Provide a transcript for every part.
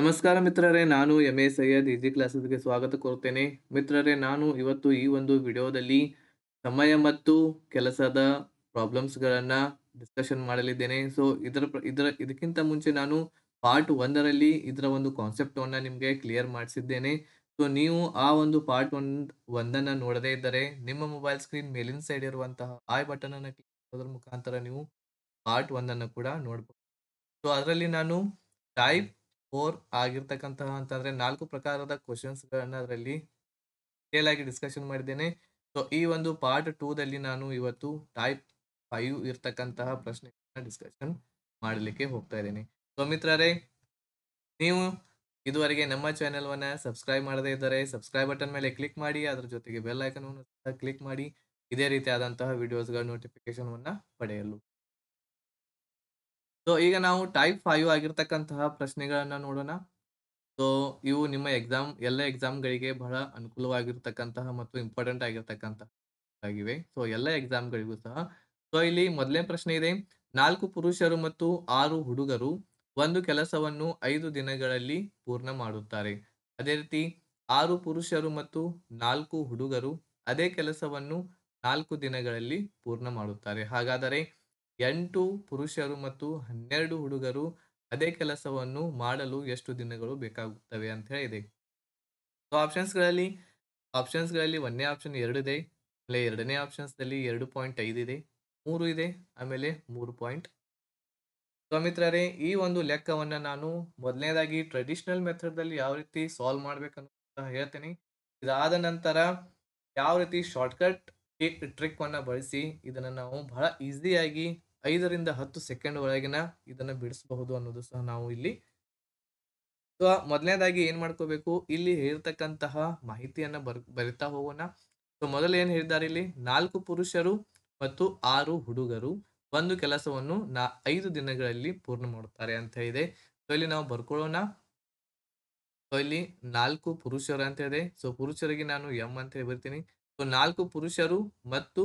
ನಮಸ್ಕಾರ ಮಿತ್ರರೇ ನಾನು ಎಮ್ ಎ ಸೈಯದ್ ಈಜಿ ಕ್ಲಾಸಸ್ಗೆ ಸ್ವಾಗತ ಕೋರ್ತೇನೆ ಮಿತ್ರರೇ ನಾನು ಇವತ್ತು ಈ ಒಂದು ವಿಡಿಯೋದಲ್ಲಿ ಸಮಯ ಮತ್ತು ಕೆಲಸದ ಪ್ರಾಬ್ಲಮ್ಸ್ಗಳನ್ನು ಡಿಸ್ಕಷನ್ ಮಾಡಲಿದ್ದೇನೆ ಸೊ ಇದರ ಇದರ ಇದಕ್ಕಿಂತ ಮುಂಚೆ ನಾನು ಪಾರ್ಟ್ ಒಂದರಲ್ಲಿ ಇದರ ಒಂದು ಕಾನ್ಸೆಪ್ಟನ್ನು ನಿಮಗೆ ಕ್ಲಿಯರ್ ಮಾಡಿಸಿದ್ದೇನೆ ಸೊ ನೀವು ಆ ಒಂದು ಪಾರ್ಟ್ ಒಂದು ಒಂದನ್ನು ನೋಡದೇ ಇದ್ದರೆ ನಿಮ್ಮ ಮೊಬೈಲ್ ಸ್ಕ್ರೀನ್ ಮೇಲಿನ ಸೈಡ್ ಇರುವಂತಹ ಆಯ್ ಬಟನನ್ನು ಕ್ಲಿಕ್ ಮಾಡೋದ್ರ ಮುಖಾಂತರ ನೀವು ಪಾರ್ಟ್ ಒಂದನ್ನು ಕೂಡ ನೋಡ್ಬೋದು ಸೊ ಅದರಲ್ಲಿ ನಾನು ಟೈಪ್ ಫೋರ್ ಆಗಿರ್ತಕ್ಕಂತಹ ಅಂತಂದರೆ ನಾಲ್ಕು ಪ್ರಕಾರದ ಕ್ವಶನ್ಸ್ಗಳನ್ನ ಅದರಲ್ಲಿ ಡೀಟೇಲ್ ಆಗಿ ಡಿಸ್ಕಷನ್ ಮಾಡಿದ್ದೇನೆ ಸೊ ಈ ಒಂದು ಪಾರ್ಟ್ ಟೂದಲ್ಲಿ ನಾನು ಇವತ್ತು ಟೈಪ್ ಫೈವ್ ಇರ್ತಕ್ಕಂತಹ ಪ್ರಶ್ನೆಗಳನ್ನ ಡಿಸ್ಕಷನ್ ಮಾಡಲಿಕ್ಕೆ ಹೋಗ್ತಾ ಇದ್ದೇನೆ ಸೊ ಮಿತ್ರರೇ ನೀವು ಇದುವರೆಗೆ ನಮ್ಮ ಚಾನೆಲ್ವನ್ನು ಸಬ್ಸ್ಕ್ರೈಬ್ ಮಾಡದೇ ಇದ್ದರೆ ಸಬ್ಸ್ಕ್ರೈಬ್ ಬಟನ್ ಮೇಲೆ ಕ್ಲಿಕ್ ಮಾಡಿ ಅದರ ಜೊತೆಗೆ ಬೆಲ್ ಐಕನ್ ಕ್ಲಿಕ್ ಮಾಡಿ ಇದೇ ರೀತಿಯಾದಂತಹ ವಿಡಿಯೋಸ್ಗಳ ನೋಟಿಫಿಕೇಶನ್ ಪಡೆಯಲು ಸೊ ಈಗ ನಾವು ಟೈಪ್ ಫೈವ್ ಆಗಿರ್ತಕ್ಕಂತಹ ಪ್ರಶ್ನೆಗಳನ್ನು ನೋಡೋಣ ಸೊ ಇವು ನಿಮ್ಮ ಎಕ್ಸಾಮ್ ಎಲ್ಲ ಎಕ್ಸಾಮ್ಗಳಿಗೆ ಬಹಳ ಅನುಕೂಲವಾಗಿರ್ತಕ್ಕಂತಹ ಮತ್ತು ಇಂಪಾರ್ಟೆಂಟ್ ಆಗಿರ್ತಕ್ಕಂತಹ ಆಗಿವೆ ಸೊ ಎಲ್ಲ ಎಕ್ಸಾಮ್ಗಳಿಗೂ ಸಹ ಸೊ ಇಲ್ಲಿ ಮೊದಲನೇ ಪ್ರಶ್ನೆ ಇದೆ ನಾಲ್ಕು ಪುರುಷರು ಮತ್ತು ಆರು ಹುಡುಗರು ಒಂದು ಕೆಲಸವನ್ನು ಐದು ದಿನಗಳಲ್ಲಿ ಪೂರ್ಣ ಮಾಡುತ್ತಾರೆ ಅದೇ ರೀತಿ ಆರು ಪುರುಷರು ಮತ್ತು ನಾಲ್ಕು ಹುಡುಗರು ಅದೇ ಕೆಲಸವನ್ನು ನಾಲ್ಕು ದಿನಗಳಲ್ಲಿ ಪೂರ್ಣ ಮಾಡುತ್ತಾರೆ ಹಾಗಾದರೆ ಎಂಟು ಪುರುಷರು ಮತ್ತು ಹನ್ನೆರಡು ಹುಡುಗರು ಅದೇ ಕೆಲಸವನ್ನು ಮಾಡಲು ಎಷ್ಟು ದಿನಗಳು ಬೇಕಾಗುತ್ತವೆ ಅಂತ ಹೇಳಿದೆ ಸೊ ಆಪ್ಷನ್ಸ್ಗಳಲ್ಲಿ ಆಪ್ಷನ್ಸ್ಗಳಲ್ಲಿ ಒಂದೇ ಆಪ್ಷನ್ ಎರಡು ಇದೆ ಆಮೇಲೆ ಎರಡನೇ ಆಪ್ಷನ್ಸ್ನಲ್ಲಿ ಎರಡು ಪಾಯಿಂಟ್ ಐದು ಇದೆ ಮೂರು ಇದೆ ಆಮೇಲೆ ಮೂರು ಪಾಯಿಂಟ್ ಸೊ ಮಿತ್ರರೇ ಈ ಒಂದು ಲೆಕ್ಕವನ್ನು ನಾನು ಮೊದಲನೇದಾಗಿ ಟ್ರೆಡಿಷ್ನಲ್ ಮೆಥಡ್ದಲ್ಲಿ ಯಾವ ರೀತಿ ಸಾಲ್ವ್ ಅಂತ ಹೇಳ್ತೀನಿ ಇದಾದ ನಂತರ ಯಾವ ರೀತಿ ಶಾರ್ಟ್ಕಟ್ ಟ್ರಿಕ್ ಅನ್ನು ಬಳಸಿ ಇದನ್ನು ನಾವು ಬಹಳ ಈಸಿಯಾಗಿ ಐದರಿಂದ ಹತ್ತು ಸೆಕೆಂಡ್ ಒಳಗಿನ ಇದನ್ನು ಬಿಡಿಸಬಹುದು ಅನ್ನೋದು ಸಹ ನಾವು ಇಲ್ಲಿ ಸೊ ಮೊದಲನೇದಾಗಿ ಏನು ಮಾಡ್ಕೋಬೇಕು ಇಲ್ಲಿ ಹೇಳ್ತಕ್ಕಂತಹ ಮಾಹಿತಿಯನ್ನು ಬರ್ ಬರಿತಾ ಹೋಗೋಣ ಸೊ ಮೊದಲು ಏನು ಹೇಳಿದ್ದಾರೆ ಇಲ್ಲಿ ನಾಲ್ಕು ಪುರುಷರು ಮತ್ತು ಆರು ಹುಡುಗರು ಒಂದು ಕೆಲಸವನ್ನು ನಾ ಐದು ದಿನಗಳಲ್ಲಿ ಪೂರ್ಣ ಮಾಡುತ್ತಾರೆ ಅಂತ ಇದೆ ಸೊ ಇಲ್ಲಿ ನಾವು ಬರ್ಕೊಳ್ಳೋಣ ಸೊ ಇಲ್ಲಿ ನಾಲ್ಕು ಪುರುಷರು ಅಂತ ಇದೆ ಸೊ ಪುರುಷರಿಗೆ ನಾನು ಎಂ ಅಂತ ಹೇಳಿ ಬರ್ತೀನಿ ಸೊ ನಾಲ್ಕು ಪುರುಷರು ಮತ್ತು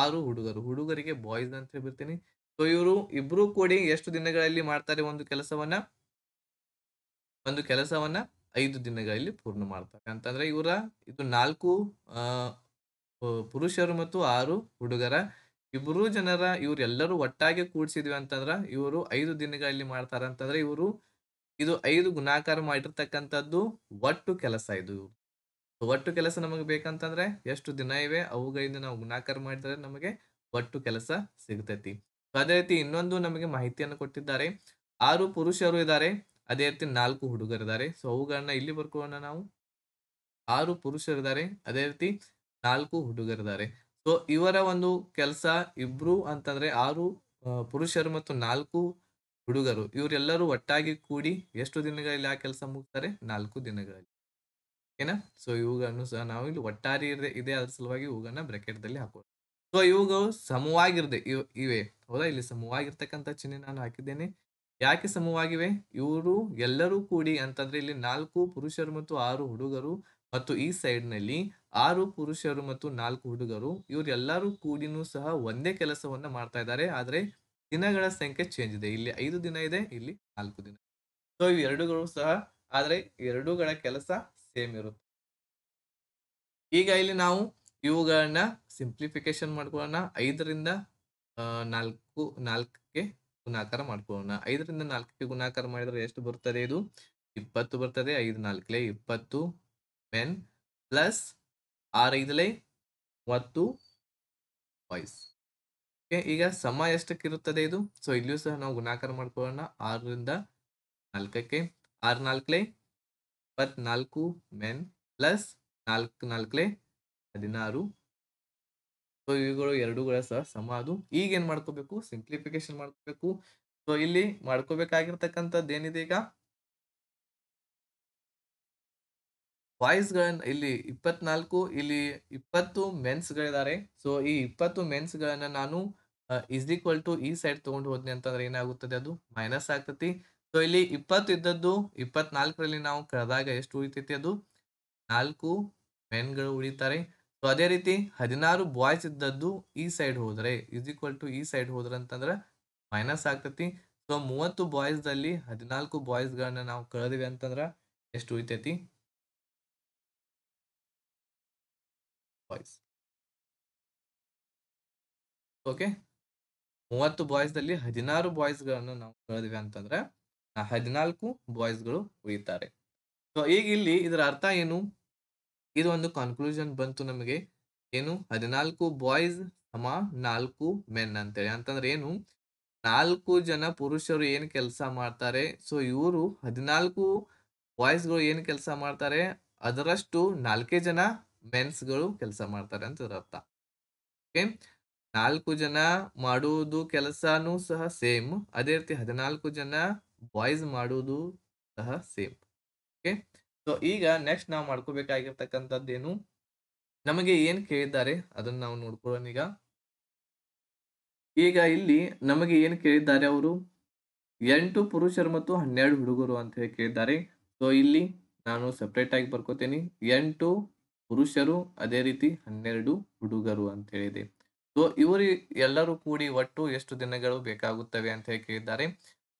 ಆರು ಹುಡುಗರು ಹುಡುಗರಿಗೆ ಬಾಯ್ಸ್ ಅಂತ ಹೇಳಿ ಬರ್ತೀನಿ ಸೊ ಇವರು ಇಬ್ರು ಕೂಡಿ ಎಷ್ಟು ದಿನಗಳಲ್ಲಿ ಮಾಡ್ತಾರೆ ಒಂದು ಕೆಲಸವನ್ನ ಒಂದು ಕೆಲಸವನ್ನ ಐದು ದಿನಗಳಲ್ಲಿ ಪೂರ್ಣ ಮಾಡ್ತಾರೆ ಅಂತಂದ್ರೆ ಇವರ ಇದು ನಾಲ್ಕು ಪುರುಷರು ಮತ್ತು ಆರು ಹುಡುಗರ ಇಬ್ರು ಜನರ ಇವರೆಲ್ಲರೂ ಒಟ್ಟಾಗಿ ಕೂಡಿಸಿದ್ವಿ ಅಂತಂದ್ರ ಇವರು ಐದು ದಿನಗಳಲ್ಲಿ ಮಾಡ್ತಾರ ಅಂತಂದ್ರೆ ಇವರು ಇದು ಐದು ಗುಣಾಕಾರ ಮಾಡಿರ್ತಕ್ಕಂಥದ್ದು ಒಟ್ಟು ಕೆಲಸ ಇದು ಒಟ್ಟು ಕೆಲಸ ನಮಗೆ ಬೇಕಂತಂದ್ರೆ ಎಷ್ಟು ದಿನ ಇವೆ ಅವುಗಳಿಂದ ನಾವು ಗುಣಾಕಾರ ಮಾಡಿದ್ರೆ ನಮಗೆ ಒಟ್ಟು ಕೆಲಸ ಸಿಗ್ತೈತಿ ಅದೇ ರೀತಿ ಇನ್ನೊಂದು ನಮಗೆ ಮಾಹಿತಿಯನ್ನು ಕೊಟ್ಟಿದ್ದಾರೆ ಆರು ಪುರುಷರು ಇದ್ದಾರೆ ಅದೇ ರೀತಿ ನಾಲ್ಕು ಹುಡುಗರು ಇದ್ದಾರೆ ಸೊ ಅವುಗಳನ್ನ ಇಲ್ಲಿ ಬರ್ಕೋಣ ನಾವು ಆರು ಪುರುಷರು ಇದ್ದಾರೆ ಅದೇ ರೀತಿ ನಾಲ್ಕು ಹುಡುಗರಿದ್ದಾರೆ ಸೊ ಇವರ ಒಂದು ಕೆಲಸ ಇಬ್ರು ಅಂತಂದ್ರೆ ಆರು ಪುರುಷರು ಮತ್ತು ನಾಲ್ಕು ಹುಡುಗರು ಇವರೆಲ್ಲರೂ ಒಟ್ಟಾಗಿ ಕೂಡಿ ಎಷ್ಟು ದಿನಗಳಲ್ಲಿ ಆ ಕೆಲಸ ಮುಗ್ತಾರೆ ನಾಲ್ಕು ದಿನಗಳಲ್ಲಿ ಓಕೆನಾ ಸೊ ಇವುಗಳನ್ನು ಸಹ ನಾವು ಇಲ್ಲಿ ಒಟ್ಟಾರಿ ಇದೆ ಅದ್ರ ಸಲುವಾಗಿ ಇವುಗಳನ್ನ ಬ್ರೆಕೆಟ್ ದಲ್ಲಿ ಹಾಕೋಣ ಸೊ ಇವುಗಳು ಸಮವಾಗಿರದೆ ಇವೆ ಹೌದಾ ಇಲ್ಲಿ ಸಮೂಹವಾಗಿರ್ತಕ್ಕಂಥ ಚಿಹ್ನೆ ನಾನು ಹಾಕಿದ್ದೇನೆ ಯಾಕೆ ಸಮೂಹವಾಗಿವೆ ಇವರು ಎಲ್ಲರೂ ಕೂಡಿ ಅಂತಂದ್ರೆ ಇಲ್ಲಿ ನಾಲ್ಕು ಪುರುಷರು ಮತ್ತು ಆರು ಹುಡುಗರು ಮತ್ತು ಈ ಸೈಡ್ನಲ್ಲಿ ಆರು ಪುರುಷರು ಮತ್ತು ನಾಲ್ಕು ಹುಡುಗರು ಇವರೆಲ್ಲರೂ ಕೂಡಿನೂ ಸಹ ಒಂದೇ ಕೆಲಸವನ್ನ ಮಾಡ್ತಾ ಇದ್ದಾರೆ ಆದರೆ ದಿನಗಳ ಸಂಖ್ಯೆ ಚೇಂಜ್ ಇದೆ ಇಲ್ಲಿ ಐದು ದಿನ ಇದೆ ಇಲ್ಲಿ ನಾಲ್ಕು ದಿನ ಸೊ ಇವು ಎರಡುಗಳು ಸಹ ಆದ್ರೆ ಎರಡುಗಳ ಕೆಲಸ ಸೇಮ್ ಇರುತ್ತೆ ಈಗ ಇಲ್ಲಿ ನಾವು ಇವುಗಳನ್ನ ಸಿಂಪ್ಲಿಫಿಕೇಶನ್ ಮಾಡ್ಕೊಳ್ಳೋಣ ಐದರಿಂದ ನಾಲ್ಕು ನಾಲ್ಕಕ್ಕೆ ಗುಣಾಕಾರ ಮಾಡ್ಕೊಳ್ಳೋಣ ಐದರಿಂದ ನಾಲ್ಕಕ್ಕೆ ಗುಣಾಕಾರ ಮಾಡಿದರೆ ಎಷ್ಟು ಬರ್ತದೆ ಇದು ಇಪ್ಪತ್ತು ಬರ್ತದೆ ಐದು ನಾಲ್ಕಲೆ ಇಪ್ಪತ್ತು ಮೆನ್ ಪ್ಲಸ್ ಆರೈದಲೇ ಮತ್ತು ವಾಯ್ಸ್ ಓಕೆ ಈಗ ಸಮ ಎಷ್ಟಕ್ಕಿರುತ್ತದೆ ಇದು ಸೊ ಇಲ್ಲಿಯೂ ಸಹ ನಾವು ಗುಣಾಕಾರ ಮಾಡ್ಕೊಳ್ಳೋಣ ಆರರಿಂದ ನಾಲ್ಕಕ್ಕೆ ಆರು ನಾಲ್ಕಲೆ ಇಪ್ಪತ್ನಾಲ್ಕು ಮೆನ್ ಪ್ಲಸ್ ನಾಲ್ಕು ನಾಲ್ಕಲೆ ಹದಿನಾರು ಸೊ ಇವುಗಳು ಎರಡುಗಳ ಸಹ ಸಮ ಅದು ಈಗ ಏನ್ ಮಾಡ್ಕೋಬೇಕು ಸಿಂಪ್ಲಿಫಿಕೇಶನ್ ಮಾಡ್ಕೋಬೇಕು ಸೊ ಇಲ್ಲಿ ಮಾಡ್ಕೋಬೇಕಾಗಿರ್ತಕ್ಕಂಥದ್ದು ಏನಿದೆ ಈಗ ಗಳನ್ನ ಇಲ್ಲಿ ಇಪ್ಪತ್ನಾಲ್ಕು ಇಲ್ಲಿ ಇಪ್ಪತ್ತು ಮೆನ್ಸ್ ಗಳಿದ್ದಾರೆ ಸೊ ಈ ಇಪ್ಪತ್ತು ಮೆನ್ಸ್ ಗಳನ್ನ ನಾನು ಇಸ್ ಈಕ್ವಲ್ ಟು ಈ ಸೈಡ್ ತಗೊಂಡು ಹೋದ್ನಿ ಅಂತಂದ್ರೆ ಏನಾಗುತ್ತದೆ ಅದು ಮೈನಸ್ ಆಗ್ತತಿ ಸೊ ಇಲ್ಲಿ ಇಪ್ಪತ್ತು ಇದ್ದದ್ದು ಇಪ್ಪತ್ನಾಲ್ಕರಲ್ಲಿ ನಾವು ಕಳೆದಾಗ ಎಷ್ಟು ಉಳಿತೈತಿ ಅದು ನಾಲ್ಕು ಮೆನ್ಗಳು ಉಳಿತಾರೆ ಸೊ ಅದೇ ರೀತಿ ಹದಿನಾರು ಬಾಯ್ಸ್ ಇದ್ದದ್ದು ಈ ಸೈಡ್ ಹೋದ್ರೆ ಇಸ್ ಈಕ್ವಲ್ ಟು ಈ ಸೈಡ್ ಹೋದ್ರೆ ಅಂತಂದ್ರೆ ಮೈನಸ್ ಆಗ್ತತಿ ಸೊ ಮೂವತ್ತು ಬಾಯ್ಸ್ ದಲ್ಲಿ ಹದಿನಾಲ್ಕು ಬಾಯ್ಸ್ ಗಳನ್ನ ನಾವು ಕಳೆದಿವಿ ಅಂತಂದ್ರ ಎಷ್ಟು ಉಳಿತೈತಿ ಬಾಯ್ಸ್ ಓಕೆ ಮೂವತ್ತು ಬಾಯ್ಸ್ ದಲ್ಲಿ ಹದಿನಾರು ಬಾಯ್ಸ್ ಗಳನ್ನ ನಾವು ಕಳೆದಿವಿ ಅಂತಂದ್ರೆ ಹದಿನಾಲ್ಕು ಬಾಯ್ಸ್ ಗಳು ಉಳಿತಾರೆ ಸೊ ಈಗ ಇಲ್ಲಿ ಇದರ ಅರ್ಥ ಏನು ಇದು ಒಂದು ಕನ್ಕ್ಲೂಷನ್ ಬಂತು ನಮಗೆ ಏನು ಹದಿನಾಲ್ಕು ಬಾಯ್ಸ್ ಸಮ ನಾಲ್ಕು ಮೆನ್ ಅಂತೇಳಿ ಅಂತಂದ್ರೆ ಏನು ನಾಲ್ಕು ಜನ ಪುರುಷರು ಏನ್ ಕೆಲಸ ಮಾಡ್ತಾರೆ ಸೊ ಇವರು ಹದಿನಾಲ್ಕು ಬಾಯ್ಸ್ಗಳು ಏನ್ ಕೆಲಸ ಮಾಡ್ತಾರೆ ಅದರಷ್ಟು ನಾಲ್ಕೇ ಜನ ಗಳು ಕೆಲಸ ಮಾಡ್ತಾರೆ ಅಂತ ಅರ್ಥ ಓಕೆ ನಾಲ್ಕು ಜನ ಮಾಡುವುದು ಕೆಲಸನೂ ಸಹ ಸೇಮ್ ಅದೇ ರೀತಿ ಹದಿನಾಲ್ಕು ಜನ ಬಾಯ್ಸ್ ಮಾಡುವುದು ಸಹ ಸೇಮ್ ಓಕೆ ಸೊ ಈಗ ನೆಕ್ಸ್ಟ್ ನಾವು ಮಾಡ್ಕೋಬೇಕಾಗಿರ್ತಕ್ಕಂಥದ್ದೇನು ನಮಗೆ ಏನು ಕೇಳಿದ್ದಾರೆ ಅದನ್ನು ನಾವು ನೋಡ್ಕೊಳ್ಳೋಣ ಈಗ ಈಗ ಇಲ್ಲಿ ನಮಗೆ ಏನು ಕೇಳಿದ್ದಾರೆ ಅವರು ಎಂಟು ಪುರುಷರು ಮತ್ತು ಹನ್ನೆರಡು ಹುಡುಗರು ಅಂತ ಹೇಳಿ ಕೇಳಿದ್ದಾರೆ ಸೊ ಇಲ್ಲಿ ನಾನು ಸಪ್ರೇಟ್ ಆಗಿ ಬರ್ಕೋತೀನಿ ಎಂಟು ಪುರುಷರು ಅದೇ ರೀತಿ ಹನ್ನೆರಡು ಹುಡುಗರು ಅಂತ ಹೇಳಿದೆ ಸೊ ಇವರು ಎಲ್ಲರೂ ಕೂಡಿ ಒಟ್ಟು ಎಷ್ಟು ದಿನಗಳು ಬೇಕಾಗುತ್ತವೆ ಅಂತ ಹೇಳಿ ಕೇಳಿದ್ದಾರೆ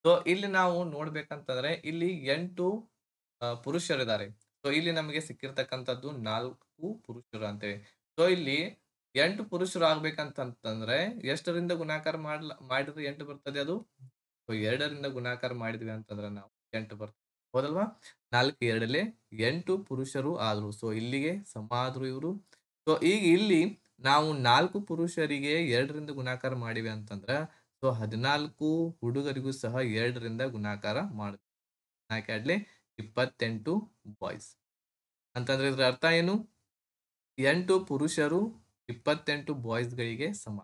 ಸೊ ಇಲ್ಲಿ ನಾವು ನೋಡ್ಬೇಕಂತಂದ್ರೆ ಇಲ್ಲಿ ಎಂಟು ಪುರುಷರಿದ್ದಾರೆ ಸೊ ಇಲ್ಲಿ ನಮಗೆ ಸಿಕ್ಕಿರ್ತಕ್ಕಂಥದ್ದು ನಾಲ್ಕು ಪುರುಷರು ಅಂತೇವೆ ಸೊ ಇಲ್ಲಿ ಎಂಟು ಪುರುಷರು ಆಗ್ಬೇಕಂತಂತಂದ್ರೆ ಎಷ್ಟರಿಂದ ಗುಣಾಕಾರ ಮಾಡ್ಲ ಮಾಡಿದ್ರೆ ಎಂಟು ಬರ್ತದೆ ಅದು ಸೊ ಎರಡರಿಂದ ಗುಣಾಕಾರ ಮಾಡಿದ್ವಿ ಅಂತಂದ್ರೆ ನಾವು ಎಂಟು ಬರ್ತದೆ ಹೌದಲ್ವಾ ನಾಲ್ಕು ಎರಡಲ್ಲಿ ಎಂಟು ಪುರುಷರು ಆದ್ರು ಸೊ ಇಲ್ಲಿಗೆ ಸಮ ಆದ್ರು ಇವರು ಸೊ ಈಗ ಇಲ್ಲಿ ನಾವು ನಾಲ್ಕು ಪುರುಷರಿಗೆ ಎರಡರಿಂದ ಗುಣಾಕಾರ ಮಾಡಿವೆ ಅಂತಂದ್ರೆ ಸೊ ಹದಿನಾಲ್ಕು ಹುಡುಗರಿಗೂ ಸಹ ಎರಡರಿಂದ ಗುಣಾಕಾರ ಮಾಡ್ತೀವಿ ನಾಲ್ಕು ಇಪ್ಪತ್ತೆಂಟು ಬಾಯ್ಸ್ ಅಂತಂದ್ರೆ ಇದರ ಅರ್ಥ ಏನು ಎಂಟು ಪುರುಷರು ಇಪ್ಪತ್ತೆಂಟು ಬಾಯ್ಸ್ಗಳಿಗೆ ಸಮ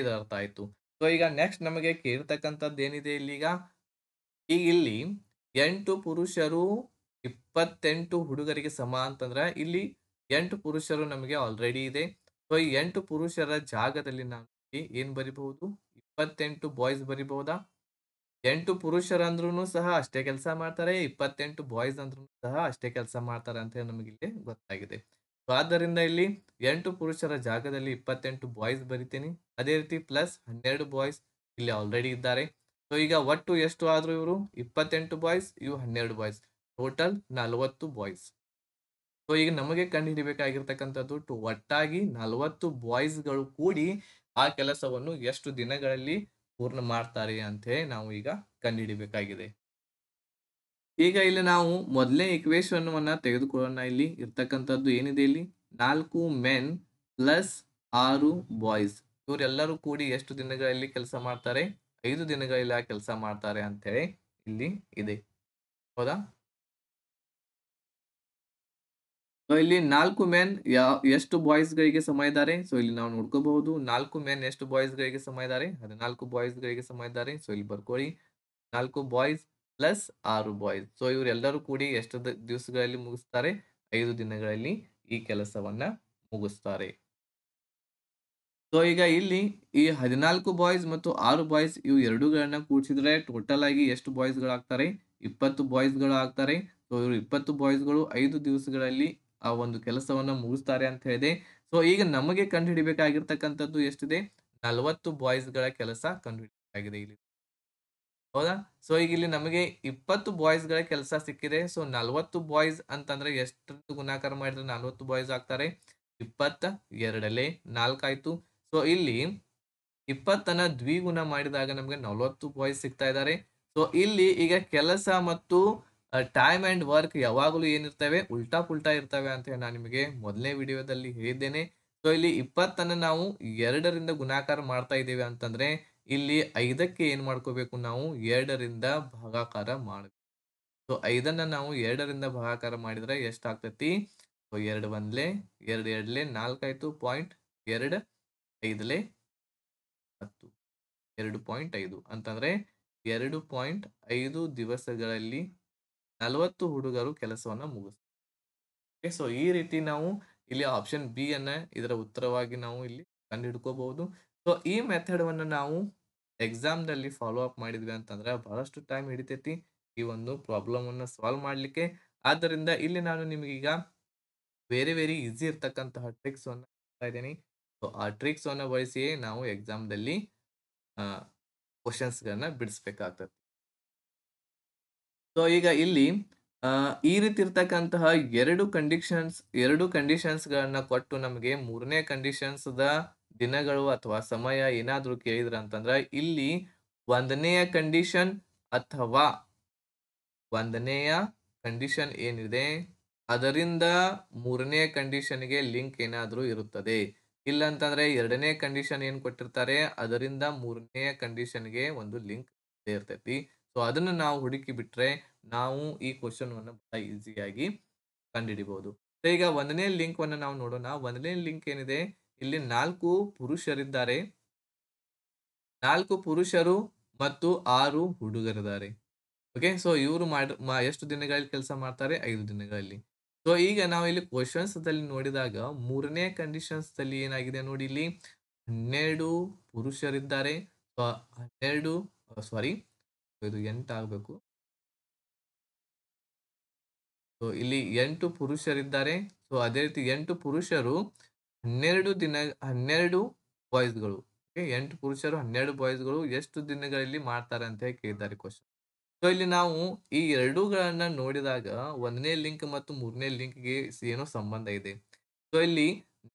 ಇದರ ಅರ್ಥ ಆಯಿತು ಸೊ ಈಗ ನೆಕ್ಸ್ಟ್ ನಮಗೆ ಕೇಳ್ತಕ್ಕಂಥದ್ದು ಏನಿದೆ ಇಲ್ಲಿಗ ಈಗ ಇಲ್ಲಿ ಎಂಟು ಪುರುಷರು ಇಪ್ಪತ್ತೆಂಟು ಹುಡುಗರಿಗೆ ಸಮ ಅಂತಂದ್ರೆ ಇಲ್ಲಿ ಎಂಟು ಪುರುಷರು ನಮಗೆ ಆಲ್ರೆಡಿ ಇದೆ ಸೊ ಈ ಎಂಟು ಪುರುಷರ ಜಾಗದಲ್ಲಿ ನಾವು ಏನ್ ಬರಿಬಹುದು ಇಪ್ಪತ್ತೆಂಟು ಬಾಯ್ಸ್ ಬರಿಬಹುದಾ ಎಂಟು ಪುರುಷರಂದ್ರೂ ಸಹ ಅಷ್ಟೇ ಕೆಲಸ ಮಾಡ್ತಾರೆ ಇಪ್ಪತ್ತೆಂಟು ಬಾಯ್ಸ್ ಅಂದ್ರೂ ಸಹ ಅಷ್ಟೇ ಕೆಲಸ ಮಾಡ್ತಾರೆ ಅಂತ ನಮಗೆ ಇಲ್ಲಿ ಗೊತ್ತಾಗಿದೆ ಸೊ ಆದ್ದರಿಂದ ಇಲ್ಲಿ ಎಂಟು ಪುರುಷರ ಜಾಗದಲ್ಲಿ ಇಪ್ಪತ್ತೆಂಟು ಬಾಯ್ಸ್ ಬರಿತೀನಿ ಅದೇ ರೀತಿ ಪ್ಲಸ್ ಹನ್ನೆರಡು ಬಾಯ್ಸ್ ಇಲ್ಲಿ ಆಲ್ರೆಡಿ ಇದ್ದಾರೆ ಸೊ ಈಗ ಒಟ್ಟು ಎಷ್ಟು ಆದ್ರೂ ಇವರು ಇಪ್ಪತ್ತೆಂಟು ಬಾಯ್ಸ್ ಇವು ಹನ್ನೆರಡು ಬಾಯ್ಸ್ ಟೋಟಲ್ ನಲವತ್ತು ಬಾಯ್ಸ್ ಸೊ ಈಗ ನಮಗೆ ಕಂಡುಹಿಡಿಬೇಕಾಗಿರ್ತಕ್ಕಂಥದ್ದು ಟು ಒಟ್ಟಾಗಿ ನಲವತ್ತು ಬಾಯ್ಸ್ಗಳು ಕೂಡಿ ಆ ಕೆಲಸವನ್ನು ಎಷ್ಟು ದಿನಗಳಲ್ಲಿ ಪೂರ್ಣ ಮಾಡ್ತಾರೆ ಅಂತ ಹೇಳಿ ನಾವು ಈಗ ಕಂಡುಹಿಡಿಬೇಕಾಗಿದೆ ಈಗ ಇಲ್ಲಿ ನಾವು ಮೊದಲನೇ ಇಕ್ವೇಶನವನ್ನು ತೆಗೆದುಕೊಳ್ಳೋಣ ಇಲ್ಲಿ ಇರ್ತಕ್ಕಂಥದ್ದು ಏನಿದೆ ಇಲ್ಲಿ ನಾಲ್ಕು ಮೆನ್ ಪ್ಲಸ್ ಆರು ಬಾಯ್ಸ್ ಇವರೆಲ್ಲರೂ ಕೂಡಿ ಎಷ್ಟು ದಿನಗಳಲ್ಲಿ ಕೆಲಸ ಮಾಡ್ತಾರೆ ಐದು ದಿನಗಳಲ್ಲಿ ಕೆಲಸ ಮಾಡ್ತಾರೆ ಅಂತೇಳಿ ಇಲ್ಲಿ ಇದೆ ಹೌದಾ ಸೊ ಇಲ್ಲಿ ನಾಲ್ಕು ಮೆನ್ ಎಷ್ಟು ಬಾಯ್ಸ್ ಗಳಿಗೆ ಸಮ ಇದ್ದಾರೆ ಸೊ ಇಲ್ಲಿ ನಾವು ನೋಡ್ಕೋಬಹುದು ನಾಲ್ಕು ಮೆನ್ ಎಷ್ಟು ಬಾಯ್ಸ್ ಗಳಿಗೆ ಸಮ ಇದ್ದಾರೆ ಹದಿನಾಲ್ಕು ಬಾಯ್ಸ್ ಗಳಿಗೆ ಸಮ ಇದ್ದಾರೆ ಸೊ ಇಲ್ಲಿ ಬರ್ಕೊಳ್ಳಿ ನಾಲ್ಕು ಬಾಯ್ಸ್ ಪ್ಲಸ್ ಆರು ಬಾಯ್ಸ್ ಸೊ ಇವರೆಲ್ಲರೂ ಕೂಡಿ ಎಷ್ಟು ದಿವಸಗಳಲ್ಲಿ ಮುಗಿಸ್ತಾರೆ ಐದು ದಿನಗಳಲ್ಲಿ ಈ ಕೆಲಸವನ್ನ ಮುಗಿಸ್ತಾರೆ ಸೊ ಈಗ ಇಲ್ಲಿ ಈ ಹದಿನಾಲ್ಕು ಬಾಯ್ಸ್ ಮತ್ತು ಆರು ಬಾಯ್ಸ್ ಇವು ಎರಡುಗಳನ್ನ ಕೂಡಿಸಿದ್ರೆ ಟೋಟಲ್ ಆಗಿ ಎಷ್ಟು ಬಾಯ್ಸ್ ಬಾಯ್ಸ್ಗಳಾಗ್ತಾರೆ ಇಪ್ಪತ್ತು ಗಳು ಆಗ್ತಾರೆ ಸೊ ಇವರು ಇಪ್ಪತ್ತು ಗಳು ಐದು ದಿವಸಗಳಲ್ಲಿ ಆ ಒಂದು ಕೆಲಸವನ್ನ ಮುಗಿಸ್ತಾರೆ ಅಂತ ಹೇಳಿದೆ ಸೊ ಈಗ ನಮಗೆ ಕಂಡು ಹಿಡಿಬೇಕಾಗಿರ್ತಕ್ಕಂಥದ್ದು ಎಷ್ಟಿದೆ ನಲವತ್ತು ಗಳ ಕೆಲಸ ಕಂಡು ಹಿಡಬೇಕಾಗಿದೆ ಇಲ್ಲಿ ಹೌದಾ ಸೊ ಈಗ ಇಲ್ಲಿ ನಮಗೆ ಇಪ್ಪತ್ತು ಗಳ ಕೆಲಸ ಸಿಕ್ಕಿದೆ ಸೊ ನಲವತ್ತು ಬಾಯ್ಸ್ ಅಂತಂದ್ರೆ ಎಷ್ಟು ಗುಣಾಕಾರ ಮಾಡಿದ್ರೆ ನಲವತ್ತು ಬಾಯ್ಸ್ ಆಗ್ತಾರೆ ಇಪ್ಪತ್ತ ಎರಡಲೆ ನಾಲ್ಕಾಯ್ತು ಸೊ ಇಲ್ಲಿ ಇಪ್ಪತ್ತನ ದ್ವಿಗುಣ ಮಾಡಿದಾಗ ನಮಗೆ ನಲವತ್ತು ಬಾಯ್ಸ್ ಸಿಗ್ತಾ ಇದ್ದಾರೆ ಸೊ ಇಲ್ಲಿ ಈಗ ಕೆಲಸ ಮತ್ತು ಟೈಮ್ ಆ್ಯಂಡ್ ವರ್ಕ್ ಯಾವಾಗಲೂ ಏನಿರ್ತವೆ ಉಲ್ಟಾ ಪುಲ್ಟಾ ಇರ್ತವೆ ಅಂತ ನಾನು ನಿಮಗೆ ಮೊದಲನೇ ವಿಡಿಯೋದಲ್ಲಿ ಹೇಳಿದ್ದೇನೆ ಸೊ ಇಲ್ಲಿ ಇಪ್ಪತ್ತನ್ನು ನಾವು ಎರಡರಿಂದ ಗುಣಾಕಾರ ಮಾಡ್ತಾ ಇದ್ದೇವೆ ಅಂತಂದರೆ ಇಲ್ಲಿ ಐದಕ್ಕೆ ಏನು ಮಾಡ್ಕೋಬೇಕು ನಾವು ಎರಡರಿಂದ ಭಾಗಾಕಾರ ಮಾಡಬೇಕು ಸೊ ಐದನ್ನು ನಾವು ಎರಡರಿಂದ ಭಾಗಾಕಾರ ಮಾಡಿದರೆ ಎಷ್ಟಾಗ್ತೈತಿ ಸೊ ಎರಡು ಒಂದ್ಲೆ ಎರಡು ಎರಡ್ಲೆ ನಾಲ್ಕೈದು ಪಾಯಿಂಟ್ ಎರಡು ಐದಲೆ ಹತ್ತು ಎರಡು ಪಾಯಿಂಟ್ ಐದು ಅಂತಂದರೆ ಎರಡು ಪಾಯಿಂಟ್ ಐದು ದಿವಸಗಳಲ್ಲಿ ನಲವತ್ತು ಹುಡುಗರು ಕೆಲಸವನ್ನ ಮುಗಿಸ್ತಾರೆ ಸೊ ಈ ರೀತಿ ನಾವು ಇಲ್ಲಿ ಆಪ್ಷನ್ ಬಿ ಅನ್ನ ಇದರ ಉತ್ತರವಾಗಿ ನಾವು ಇಲ್ಲಿ ಕಂಡು ಹಿಡ್ಕೋಬಹುದು ಸೊ ಈ ಮೆಥಡ್ ನಾವು ಎಕ್ಸಾಮ್ ನಲ್ಲಿ ಫಾಲೋ ಅಪ್ ಮಾಡಿದ್ವಿ ಅಂತಂದ್ರೆ ಬಹಳಷ್ಟು ಟೈಮ್ ಹಿಡಿತೈತಿ ಈ ಒಂದು ಪ್ರಾಬ್ಲಮ್ ಅನ್ನ ಸಾಲ್ವ್ ಮಾಡ್ಲಿಕ್ಕೆ ಆದ್ದರಿಂದ ಇಲ್ಲಿ ನಾನು ನಿಮಗೀಗ ವೆರಿ ವೆರಿ ಈಸಿ ಇರ್ತಕ್ಕಂತಹ ಟ್ರಿಕ್ಸ್ ಇದ್ದೀನಿ ಸೊ ಆ ಟ್ರಿಕ್ಸ್ ಅನ್ನ ಬಳಸಿಯೇ ನಾವು ಎಕ್ಸಾಮ್ದಲ್ಲಿ ಕ್ವಶನ್ಸ್ಗಳನ್ನ ಬಿಡಿಸ್ಬೇಕಾಗ್ತದೆ ಸೊ ಈಗ ಇಲ್ಲಿ ಈ ರೀತಿ ಇರ್ತಕ್ಕಂತಹ ಎರಡು ಕಂಡೀಷನ್ಸ್ ಎರಡು ಕಂಡೀಷನ್ಸ್ ಗಳನ್ನ ಕೊಟ್ಟು ನಮಗೆ ಮೂರನೇ ಕಂಡೀಷನ್ಸ್ದ ದಿನಗಳು ಅಥವಾ ಸಮಯ ಏನಾದರೂ ಕೇಳಿದ್ರ ಅಂತಂದ್ರೆ ಇಲ್ಲಿ ಒಂದನೆಯ ಕಂಡೀಷನ್ ಅಥವಾ ಒಂದನೆಯ ಕಂಡೀಷನ್ ಏನಿದೆ ಅದರಿಂದ ಮೂರನೇ ಕಂಡೀಷನ್ಗೆ ಲಿಂಕ್ ಏನಾದರೂ ಇರುತ್ತದೆ ಇಲ್ಲ ಅಂತಂದ್ರೆ ಎರಡನೇ ಕಂಡೀಷನ್ ಏನು ಕೊಟ್ಟಿರ್ತಾರೆ ಅದರಿಂದ ಮೂರನೇ ಕಂಡೀಷನ್ಗೆ ಒಂದು ಲಿಂಕ್ ಇರ್ತೈತಿ ಸೊ ಅದನ್ನು ನಾವು ಹುಡುಕಿ ಬಿಟ್ಟರೆ ನಾವು ಈ ಕ್ವಶನ್ ಬಹಳ ಈಸಿಯಾಗಿ ಕಂಡುಹಿಡಿಬಹುದು ಸೊ ಈಗ ಒಂದನೇ ಲಿಂಕನ್ನು ನಾವು ನೋಡೋಣ ಒಂದನೇ ಲಿಂಕ್ ಏನಿದೆ ಇಲ್ಲಿ ನಾಲ್ಕು ಪುರುಷರಿದ್ದಾರೆ ನಾಲ್ಕು ಪುರುಷರು ಮತ್ತು ಆರು ಹುಡುಗರಿದ್ದಾರೆ ಓಕೆ ಸೊ ಇವರು ಮಾಡಿ ಎಷ್ಟು ದಿನಗಳಲ್ಲಿ ಕೆಲಸ ಮಾಡ್ತಾರೆ ಐದು ದಿನಗಳಲ್ಲಿ ಸೊ ಈಗ ನಾವು ಇಲ್ಲಿ ಕ್ವಶನ್ಸ್ದಲ್ಲಿ ನೋಡಿದಾಗ ಮೂರನೇ ಕಂಡೀಷನ್ಸ್ ಅಲ್ಲಿ ಏನಾಗಿದೆ ನೋಡಿ ಇಲ್ಲಿ ಹನ್ನೆರಡು ಪುರುಷರಿದ್ದಾರೆ ಹನ್ನೆರಡು ಸಾರಿ ಇದು ಆಗಬೇಕು ಸೊ ಇಲ್ಲಿ ಎಂಟು ಪುರುಷರಿದ್ದಾರೆ ಸೊ ಅದೇ ರೀತಿ ಎಂಟು ಪುರುಷರು ಹನ್ನೆರಡು ದಿನ ಹನ್ನೆರಡು ಬಾಯ್ಸ್ಗಳು ಎಂಟು ಪುರುಷರು ಹನ್ನೆರಡು ಬಾಯ್ಸ್ಗಳು ಎಷ್ಟು ದಿನಗಳಲ್ಲಿ ಮಾಡ್ತಾರೆ ಅಂತ ಕೇಳಿದ್ದಾರೆ ಕ್ವಶನ್ ಸೊ ಇಲ್ಲಿ ನಾವು ಈ ಎರಡುಗಳನ್ನ ನೋಡಿದಾಗ ಒಂದನೇ ಲಿಂಕ್ ಮತ್ತು ಮೂರನೇ ಲಿಂಕ್ಗೆ ಏನೋ ಸಂಬಂಧ ಇದೆ ಸೊ ಇಲ್ಲಿ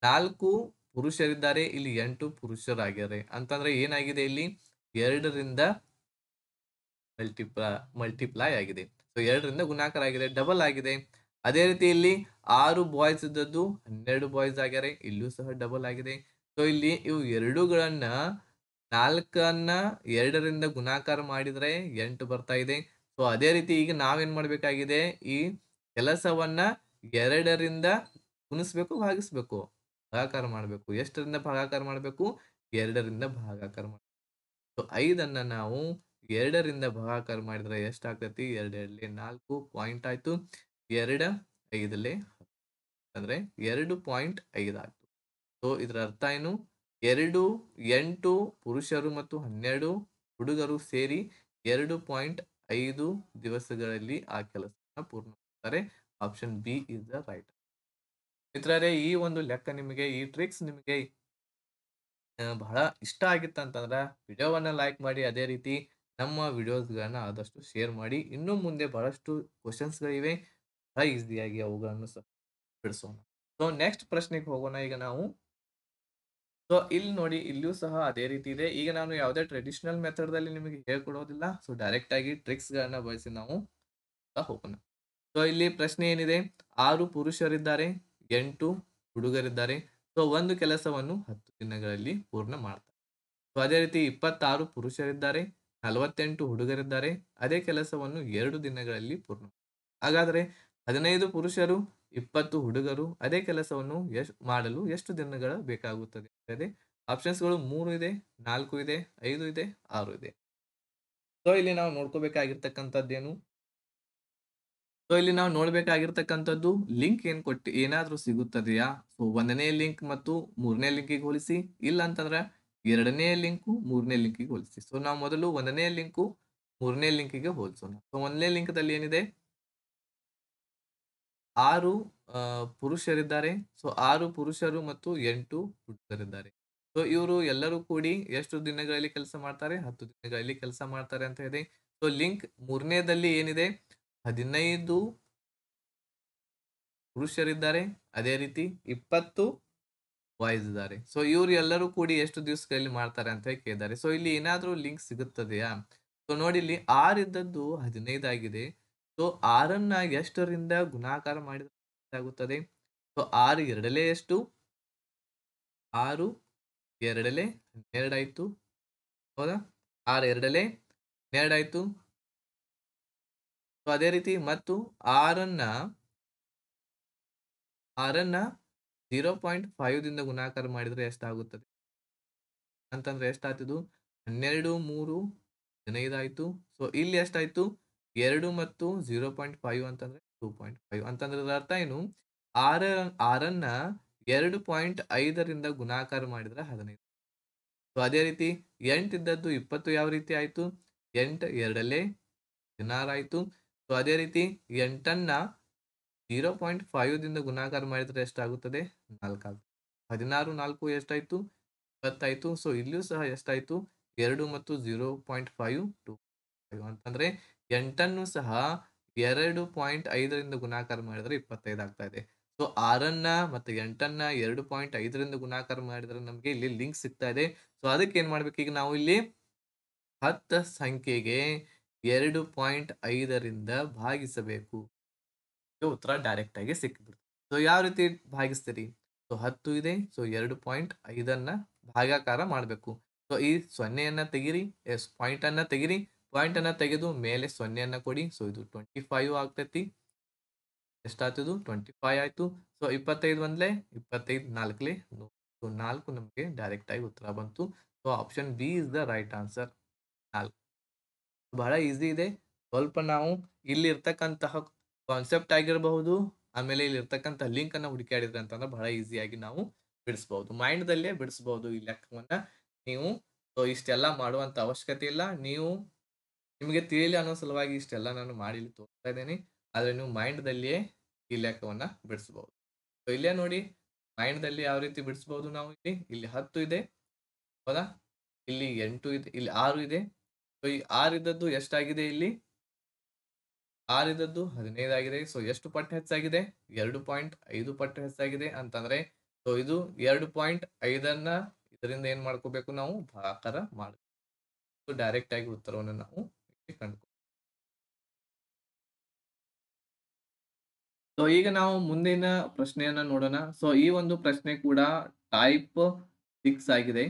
ನಾಲ್ಕು ಪುರುಷರಿದ್ದಾರೆ ಇಲ್ಲಿ ಎಂಟು ಪುರುಷರಾಗ್ಯಾರೆ ಅಂತಂದ್ರೆ ಏನಾಗಿದೆ ಇಲ್ಲಿ ಎರಡರಿಂದ ಮಲ್ಟಿಪ್ಲ ಮಲ್ಟಿಪ್ಲೈ ಆಗಿದೆ ಸೊ ಎರಡರಿಂದ ಗುಣಾಕಾರ ಆಗಿದೆ ಡಬಲ್ ಆಗಿದೆ ಅದೇ ರೀತಿ ಇಲ್ಲಿ ಆರು ಬಾಯ್ಸ್ ಇದ್ದದ್ದು ಹನ್ನೆರಡು ಬಾಯ್ಸ್ ಆಗ್ಯಾರೆ ಇಲ್ಲೂ ಸಹ ಡಬಲ್ ಆಗಿದೆ ಸೊ ಇಲ್ಲಿ ಇವು ಎರಡುಗಳನ್ನ ನಾಲ್ಕನ್ನ ಎರಡರಿಂದ ಗುಣಾಕಾರ ಮಾಡಿದರೆ ಎಂಟು ಬರ್ತಾ ಇದೆ ಸೊ ಅದೇ ರೀತಿ ಈಗ ನಾವೇನ್ ಮಾಡಬೇಕಾಗಿದೆ ಈ ಕೆಲಸವನ್ನ ಎರಡರಿಂದ ಗುಣಿಸ್ಬೇಕು ಭಾಗಿಸ್ಬೇಕು ಭಾಗಾಕಾರ ಮಾಡಬೇಕು ಎಷ್ಟರಿಂದ ಭಾಗಾಕಾರ ಮಾಡಬೇಕು ಎರಡರಿಂದ ಭಾಗಾಕಾರ ಮಾಡಬೇಕು ಸೊ ಐದನ್ನ ನಾವು ಎರಡರಿಂದ ಭಾಗಾಕಾರ ಮಾಡಿದ್ರೆ ಎಷ್ಟಾಗ್ತೈತಿ ಎರಡೆರಡಲ್ಲಿ ನಾಲ್ಕು ಪಾಯಿಂಟ್ ಆಯ್ತು ಎರಡ ಐದಲ್ಲಿ ಅಂದ್ರೆ ಎರಡು ಪಾಯಿಂಟ್ ಐದಾಯ್ತು ಸೊ ಇದರ ಅರ್ಥ ಏನು ಎರಡು ಎಂಟು ಪುರುಷರು ಮತ್ತು ಹನ್ನೆರಡು ಹುಡುಗರು ಸೇರಿ ಎರಡು ಪಾಯಿಂಟ್ ಐದು ದಿವಸಗಳಲ್ಲಿ ಆ ಕೆಲಸವನ್ನು ಪೂರ್ಣ ಮಾಡ್ತಾರೆ option B is the right ಮಿತ್ರರೇ ಈ ಒಂದು ಲೆಕ್ಕ ನಿಮಗೆ ಈ ಟ್ರಿಕ್ಸ್ ನಿಮಗೆ ಬಹಳ ಇಷ್ಟ ಆಗಿತ್ತಂತಂದ್ರೆ ವಿಡಿಯೋವನ್ನು ಲೈಕ್ ಮಾಡಿ ಅದೇ ರೀತಿ ನಮ್ಮ ವಿಡಿಯೋಸ್ಗಳನ್ನು ಆದಷ್ಟು ಶೇರ್ ಮಾಡಿ ಇನ್ನೂ ಮುಂದೆ ಬಹಳಷ್ಟು ಕ್ವಶನ್ಸ್ಗಳಿವೆ ಬಹಳ ಈಸಿಯಾಗಿ ಅವುಗಳನ್ನು ಸಹ ಬಿಡಿಸೋಣ ಸೊ ನೆಕ್ಸ್ಟ್ ಪ್ರಶ್ನೆಗೆ ಹೋಗೋಣ ಈಗ ನಾವು ಸೊ ಇಲ್ಲಿ ನೋಡಿ ಇಲ್ಲಿಯೂ ಸಹ ಅದೇ ರೀತಿ ಇದೆ ಈಗ ನಾನು ಯಾವುದೇ ಟ್ರೆಡಿಷನಲ್ ಮೆಥಡ್ದಲ್ಲಿ ನಿಮಗೆ ಹೇಳ್ಕೊಡೋದಿಲ್ಲ ಸೊ ಡೈರೆಕ್ಟಾಗಿ ಟ್ರಿಕ್ಸ್ಗಳನ್ನು ಬಳಸಿ ನಾವು ಹೋಗೋಣ ಸೊ ಇಲ್ಲಿ ಪ್ರಶ್ನೆ ಏನಿದೆ ಆರು ಪುರುಷರಿದ್ದಾರೆ ಎಂಟು ಹುಡುಗರಿದ್ದಾರೆ ಸೊ ಒಂದು ಕೆಲಸವನ್ನು ಹತ್ತು ದಿನಗಳಲ್ಲಿ ಪೂರ್ಣ ಮಾಡ್ತಾರೆ ಸೊ ಅದೇ ರೀತಿ ಇಪ್ಪತ್ತಾರು ಪುರುಷರಿದ್ದಾರೆ ನಲವತ್ತೆಂಟು ಹುಡುಗರಿದ್ದಾರೆ ಅದೇ ಕೆಲಸವನ್ನು ಎರಡು ದಿನಗಳಲ್ಲಿ ಪೂರ್ಣ ಹಾಗಾದರೆ ಹದಿನೈದು ಪುರುಷರು ಇಪ್ಪತ್ತು ಹುಡುಗರು ಅದೇ ಕೆಲಸವನ್ನು ಎಷ್ಟು ಮಾಡಲು ಎಷ್ಟು ದಿನಗಳ ಬೇಕಾಗುತ್ತದೆ ಅದೇ ಆಪ್ಷನ್ಸ್ಗಳು ಮೂರು ಇದೆ ನಾಲ್ಕು ಇದೆ ಐದು ಇದೆ ಆರು ಇದೆ ಸೊ ಇಲ್ಲಿ ನಾವು ನೋಡ್ಕೋಬೇಕಾಗಿರ್ತಕ್ಕಂಥದ್ದೇನು ಸೊ ಇಲ್ಲಿ ನಾವು ನೋಡ್ಬೇಕಾಗಿರ್ತಕ್ಕಂಥದ್ದು ಲಿಂಕ್ ಏನ್ ಕೊಟ್ಟು ಏನಾದರೂ ಸಿಗುತ್ತದೆಯಾ ಸೊ ಒಂದನೇ ಲಿಂಕ್ ಮತ್ತು ಮೂರನೇ ಲಿಂಕಿಗೆ ಹೋಲಿಸಿ ಇಲ್ಲ ಅಂತಂದ್ರೆ ಎರಡನೇ ಲಿಂಕು ಮೂರನೇ ಲಿಂಕಿಗೆ ಹೋಲಿಸಿ ಸೊ ನಾವು ಮೊದಲು ಒಂದನೇ ಲಿಂಕು ಮೂರನೇ ಲಿಂಕಿಗೆ ಹೋಲಿಸೋಣ ಸೊ ಒಂದನೇ ಲಿಂಕ್ದಲ್ಲಿ ಏನಿದೆ ಆರು ಪುರುಷರಿದ್ದಾರೆ ಸೊ ಆರು ಪುರುಷರು ಮತ್ತು ಎಂಟು ಹುಡುಗರಿದ್ದಾರೆ ಸೊ ಇವರು ಎಲ್ಲರೂ ಕೂಡಿ ಎಷ್ಟು ದಿನಗಳಲ್ಲಿ ಕೆಲಸ ಮಾಡ್ತಾರೆ ಹತ್ತು ದಿನಗಳಲ್ಲಿ ಕೆಲಸ ಮಾಡ್ತಾರೆ ಅಂತ ಇದೆ ಸೊ ಲಿಂಕ್ ಮೂರನೇದಲ್ಲಿ ಏನಿದೆ ಹದಿನೈದು ಪುರುಷರಿದ್ದಾರೆ ಅದೇ ರೀತಿ ಇಪ್ಪತ್ತು ವಾಯಿಸಿದ್ದಾರೆ ಸೊ ಇವ್ರು ಎಲ್ಲರೂ ಕೂಡಿ ಎಷ್ಟು ದಿವಸಗಳಲ್ಲಿ ಮಾಡ್ತಾರೆ ಅಂತ ಕೇಳಿದ್ದಾರೆ ಸೊ ಇಲ್ಲಿ ಏನಾದರೂ ಲಿಂಕ್ ಸಿಗುತ್ತದೆಯಾ ಸೊ ನೋಡಿ ಇಲ್ಲಿ ಆರ್ ಇದ್ದದ್ದು ಹದಿನೈದು ಆಗಿದೆ ಸೊ ಆರನ್ನ ಎಷ್ಟರಿಂದ ಗುಣಾಕಾರ ಮಾಡಿದಾಗುತ್ತದೆ ಸೊ ಆರು ಎರಡಲೇ ಎಷ್ಟು ಆರು ಎರಡಲೇ ಹನ್ನೆರಡಾಯ್ತು ಹೌದಾ ಆರು ಎರಡಲೆ ಹನ್ನೆರಡಾಯ್ತು ಸೊ ಅದೇ ರೀತಿ ಮತ್ತು ಆರನ್ನ ಆರನ್ನ ಜೀರೋ ಪಾಯಿಂಟ್ ಫೈವ್ ದಿಂದ ಗುಣಾಕಾರ ಮಾಡಿದರೆ ಎಷ್ಟಾಗುತ್ತದೆ ಅಂತಂದ್ರೆ ಎಷ್ಟಾಗ್ತಿದ್ದು ಹನ್ನೆರಡು ಮೂರು ಹದಿನೈದಾಯಿತು ಸೊ ಇಲ್ಲಿ ಎಷ್ಟಾಯ್ತು ಎರಡು ಮತ್ತು ಜೀರೋ ಪಾಯಿಂಟ್ ಫೈವ್ ಅಂತಂದ್ರೆ ಟೂ ಪಾಯಿಂಟ್ ಫೈವ್ ಅಂತಂದ್ರೆ ಅರ್ಥ ಏನು ಆರ ಆರನ್ನ ಎರಡು ಪಾಯಿಂಟ್ ಐದರಿಂದ ಗುಣಾಕಾರ ಮಾಡಿದ್ರೆ ಹದಿನೈದು ಸೊ ಅದೇ ರೀತಿ ಇದ್ದದ್ದು ಇಪ್ಪತ್ತು ಯಾವ ರೀತಿ ಆಯಿತು ಎಂಟು ಎರಡಲ್ಲೇ ಹದಿನಾರು ಆಯಿತು ಸೊ ಅದೇ ರೀತಿ ಎಂಟನ್ನು ಜೀರೋ ಪಾಯಿಂಟ್ ಫೈವ್ ದಿಂದ ಗುಣಾಕಾರ ಮಾಡಿದರೆ ಎಷ್ಟಾಗುತ್ತದೆ ನಾಲ್ಕಾಗುತ್ತೆ ಹದಿನಾರು ನಾಲ್ಕು ಎಷ್ಟಾಯಿತು ಇಪ್ಪತ್ತಾಯಿತು ಸೊ ಇಲ್ಲಿಯೂ ಸಹ ಎಷ್ಟಾಯಿತು ಎರಡು ಮತ್ತು zero point five two five ಅಂತಂದರೆ ಎಂಟನ್ನು ಸಹ ಎರಡು ಪಾಯಿಂಟ್ ಐದರಿಂದ ಗುಣಾಕಾರ ಮಾಡಿದರೆ ಇಪ್ಪತ್ತೈದು ಆಗ್ತಾ ಇದೆ ಸೊ ಆರನ್ನ ಮತ್ತು ಎಂಟನ್ನ ಎರಡು ಪಾಯಿಂಟ್ ಐದರಿಂದ ಗುಣಾಕಾರ ಮಾಡಿದರೆ ನಮಗೆ ಇಲ್ಲಿ ಲಿಂಕ್ ಸಿಗ್ತಾ ಇದೆ ಸೊ ಅದಕ್ಕೆ ಏನು ಮಾಡಬೇಕು ಈಗ ನಾವು ಇಲ್ಲಿ ಹತ್ತು ಸಂಖ್ಯೆಗೆ ಎರಡು ಪಾಯಿಂಟ್ ಐದರಿಂದ ಭಾಗಿಸಬೇಕು ಉತ್ತರ ಡೈರೆಕ್ಟ್ ಆಗಿ ಸಿಕ್ಬಿಡುತ್ತೆ ಸೊ ಯಾವ ರೀತಿ ಭಾಗಿಸ್ತೀರಿ ಸೊ ಹತ್ತು ಇದೆ ಸೊ ಎರಡು ಪಾಯಿಂಟ್ ಐದನ್ನ ಭಾಗಾಕಾರ ಮಾಡಬೇಕು ಸೊ ಈ ಸೊನ್ನೆಯನ್ನ ತೆಗಿರಿ ಎಸ್ ಪಾಯಿಂಟ್ ಅನ್ನ ತೆಗಿರಿ ಪಾಯಿಂಟ್ ಅನ್ನ ತೆಗೆದು ಮೇಲೆ ಸೊನ್ನೆಯನ್ನ ಕೊಡಿ ಸೊ ಇದು ಟ್ವೆಂಟಿ ಫೈವ್ ಆಗ್ತೈತಿ ಎಷ್ಟಾಗ್ತದು ಟ್ವೆಂಟಿ ಫೈವ್ ಆಯ್ತು ಸೊ ಇಪ್ಪತ್ತೈದು ಬಂದ್ಲೆ ಇಪ್ಪತ್ತೈದು ನಾಲ್ಕಲೇ ಸೊ ನಾಲ್ಕು ನಮಗೆ ಡೈರೆಕ್ಟ್ ಆಗಿ ಉತ್ತರ ಬಂತು so option B is the right answer ನಾಲ್ಕು ಬಹಳ ಈಸಿ ಇದೆ ಸ್ವಲ್ಪ ನಾವು ಇಲ್ಲಿರ್ತಕ್ಕಂತಹ ಕಾನ್ಸೆಪ್ಟ್ ಆಗಿರಬಹುದು ಆಮೇಲೆ ಇಲ್ಲಿ ಇರ್ತಕ್ಕಂಥ ಲಿಂಕ್ ಅನ್ನ ಹುಡುಕಾಡಿದ್ರೆ ಅಂತಂದ್ರೆ ಬಹಳ ಈಸಿಯಾಗಿ ನಾವು ಬಿಡಿಸಬಹುದು ಮೈಂಡ್ ದಲ್ಲೇ ಬಿಡಿಸಬಹುದು ಈ ಲೆಕ್ಕವನ್ನ ನೀವು ಇಷ್ಟೆಲ್ಲ ಮಾಡುವಂತ ಅವಶ್ಯಕತೆ ಇಲ್ಲ ನೀವು ನಿಮಗೆ ತಿಳಿಯಲಿ ಅನ್ನೋ ಸಲುವಾಗಿ ಇಷ್ಟೆಲ್ಲ ನಾನು ಮಾಡಿ ತೋರಿಸ್ತಾ ಇದ್ದೀನಿ ಆದರೆ ನೀವು ಮೈಂಡ್ದಲ್ಲಿಯೇ ಈ ಲೆಕ್ಕವನ್ನ ಬಿಡಿಸಬಹುದು ಸೊ ಇಲ್ಲೇ ನೋಡಿ ದಲ್ಲಿ ಯಾವ ರೀತಿ ಬಿಡಿಸಬಹುದು ನಾವು ಇಲ್ಲಿ ಇಲ್ಲಿ ಹತ್ತು ಇದೆ ಹೌದಾ ಇಲ್ಲಿ ಎಂಟು ಇದೆ ಇಲ್ಲಿ ಆರು ಇದೆ ಸೊ ಈ ಆರು ಇದ್ದದ್ದು ಎಷ್ಟಾಗಿದೆ ಇಲ್ಲಿ ಆರಿದದ್ದು ಇದ್ದದ್ದು ಆಗಿದೆ ಸೊ ಎಷ್ಟು ಪಟ್ಟು ಹೆಚ್ಚಾಗಿದೆ ಎರಡು ಪಾಯಿಂಟ್ ಐದು ಪಟ್ಟು ಹೆಚ್ಚಾಗಿದೆ ಅಂತಂದ್ರೆ ಸೊ ಇದು ಎರಡು ಪಾಯಿಂಟ್ ಐದನ್ನ ಇದರಿಂದ ಏನ್ ಮಾಡ್ಕೋಬೇಕು ನಾವು ಭಾಕಾರ ಮಾಡಬೇಕು ಡೈರೆಕ್ಟ್ ಆಗಿ ಉತ್ತರವನ್ನು ನಾವು ಕಂಡು ಸೊ ಈಗ ನಾವು ಮುಂದಿನ ಪ್ರಶ್ನೆಯನ್ನ ನೋಡೋಣ ಸೊ ಈ ಒಂದು ಪ್ರಶ್ನೆ ಕೂಡ ಟೈಪ್ ಸಿಕ್ಸ್ ಆಗಿದೆ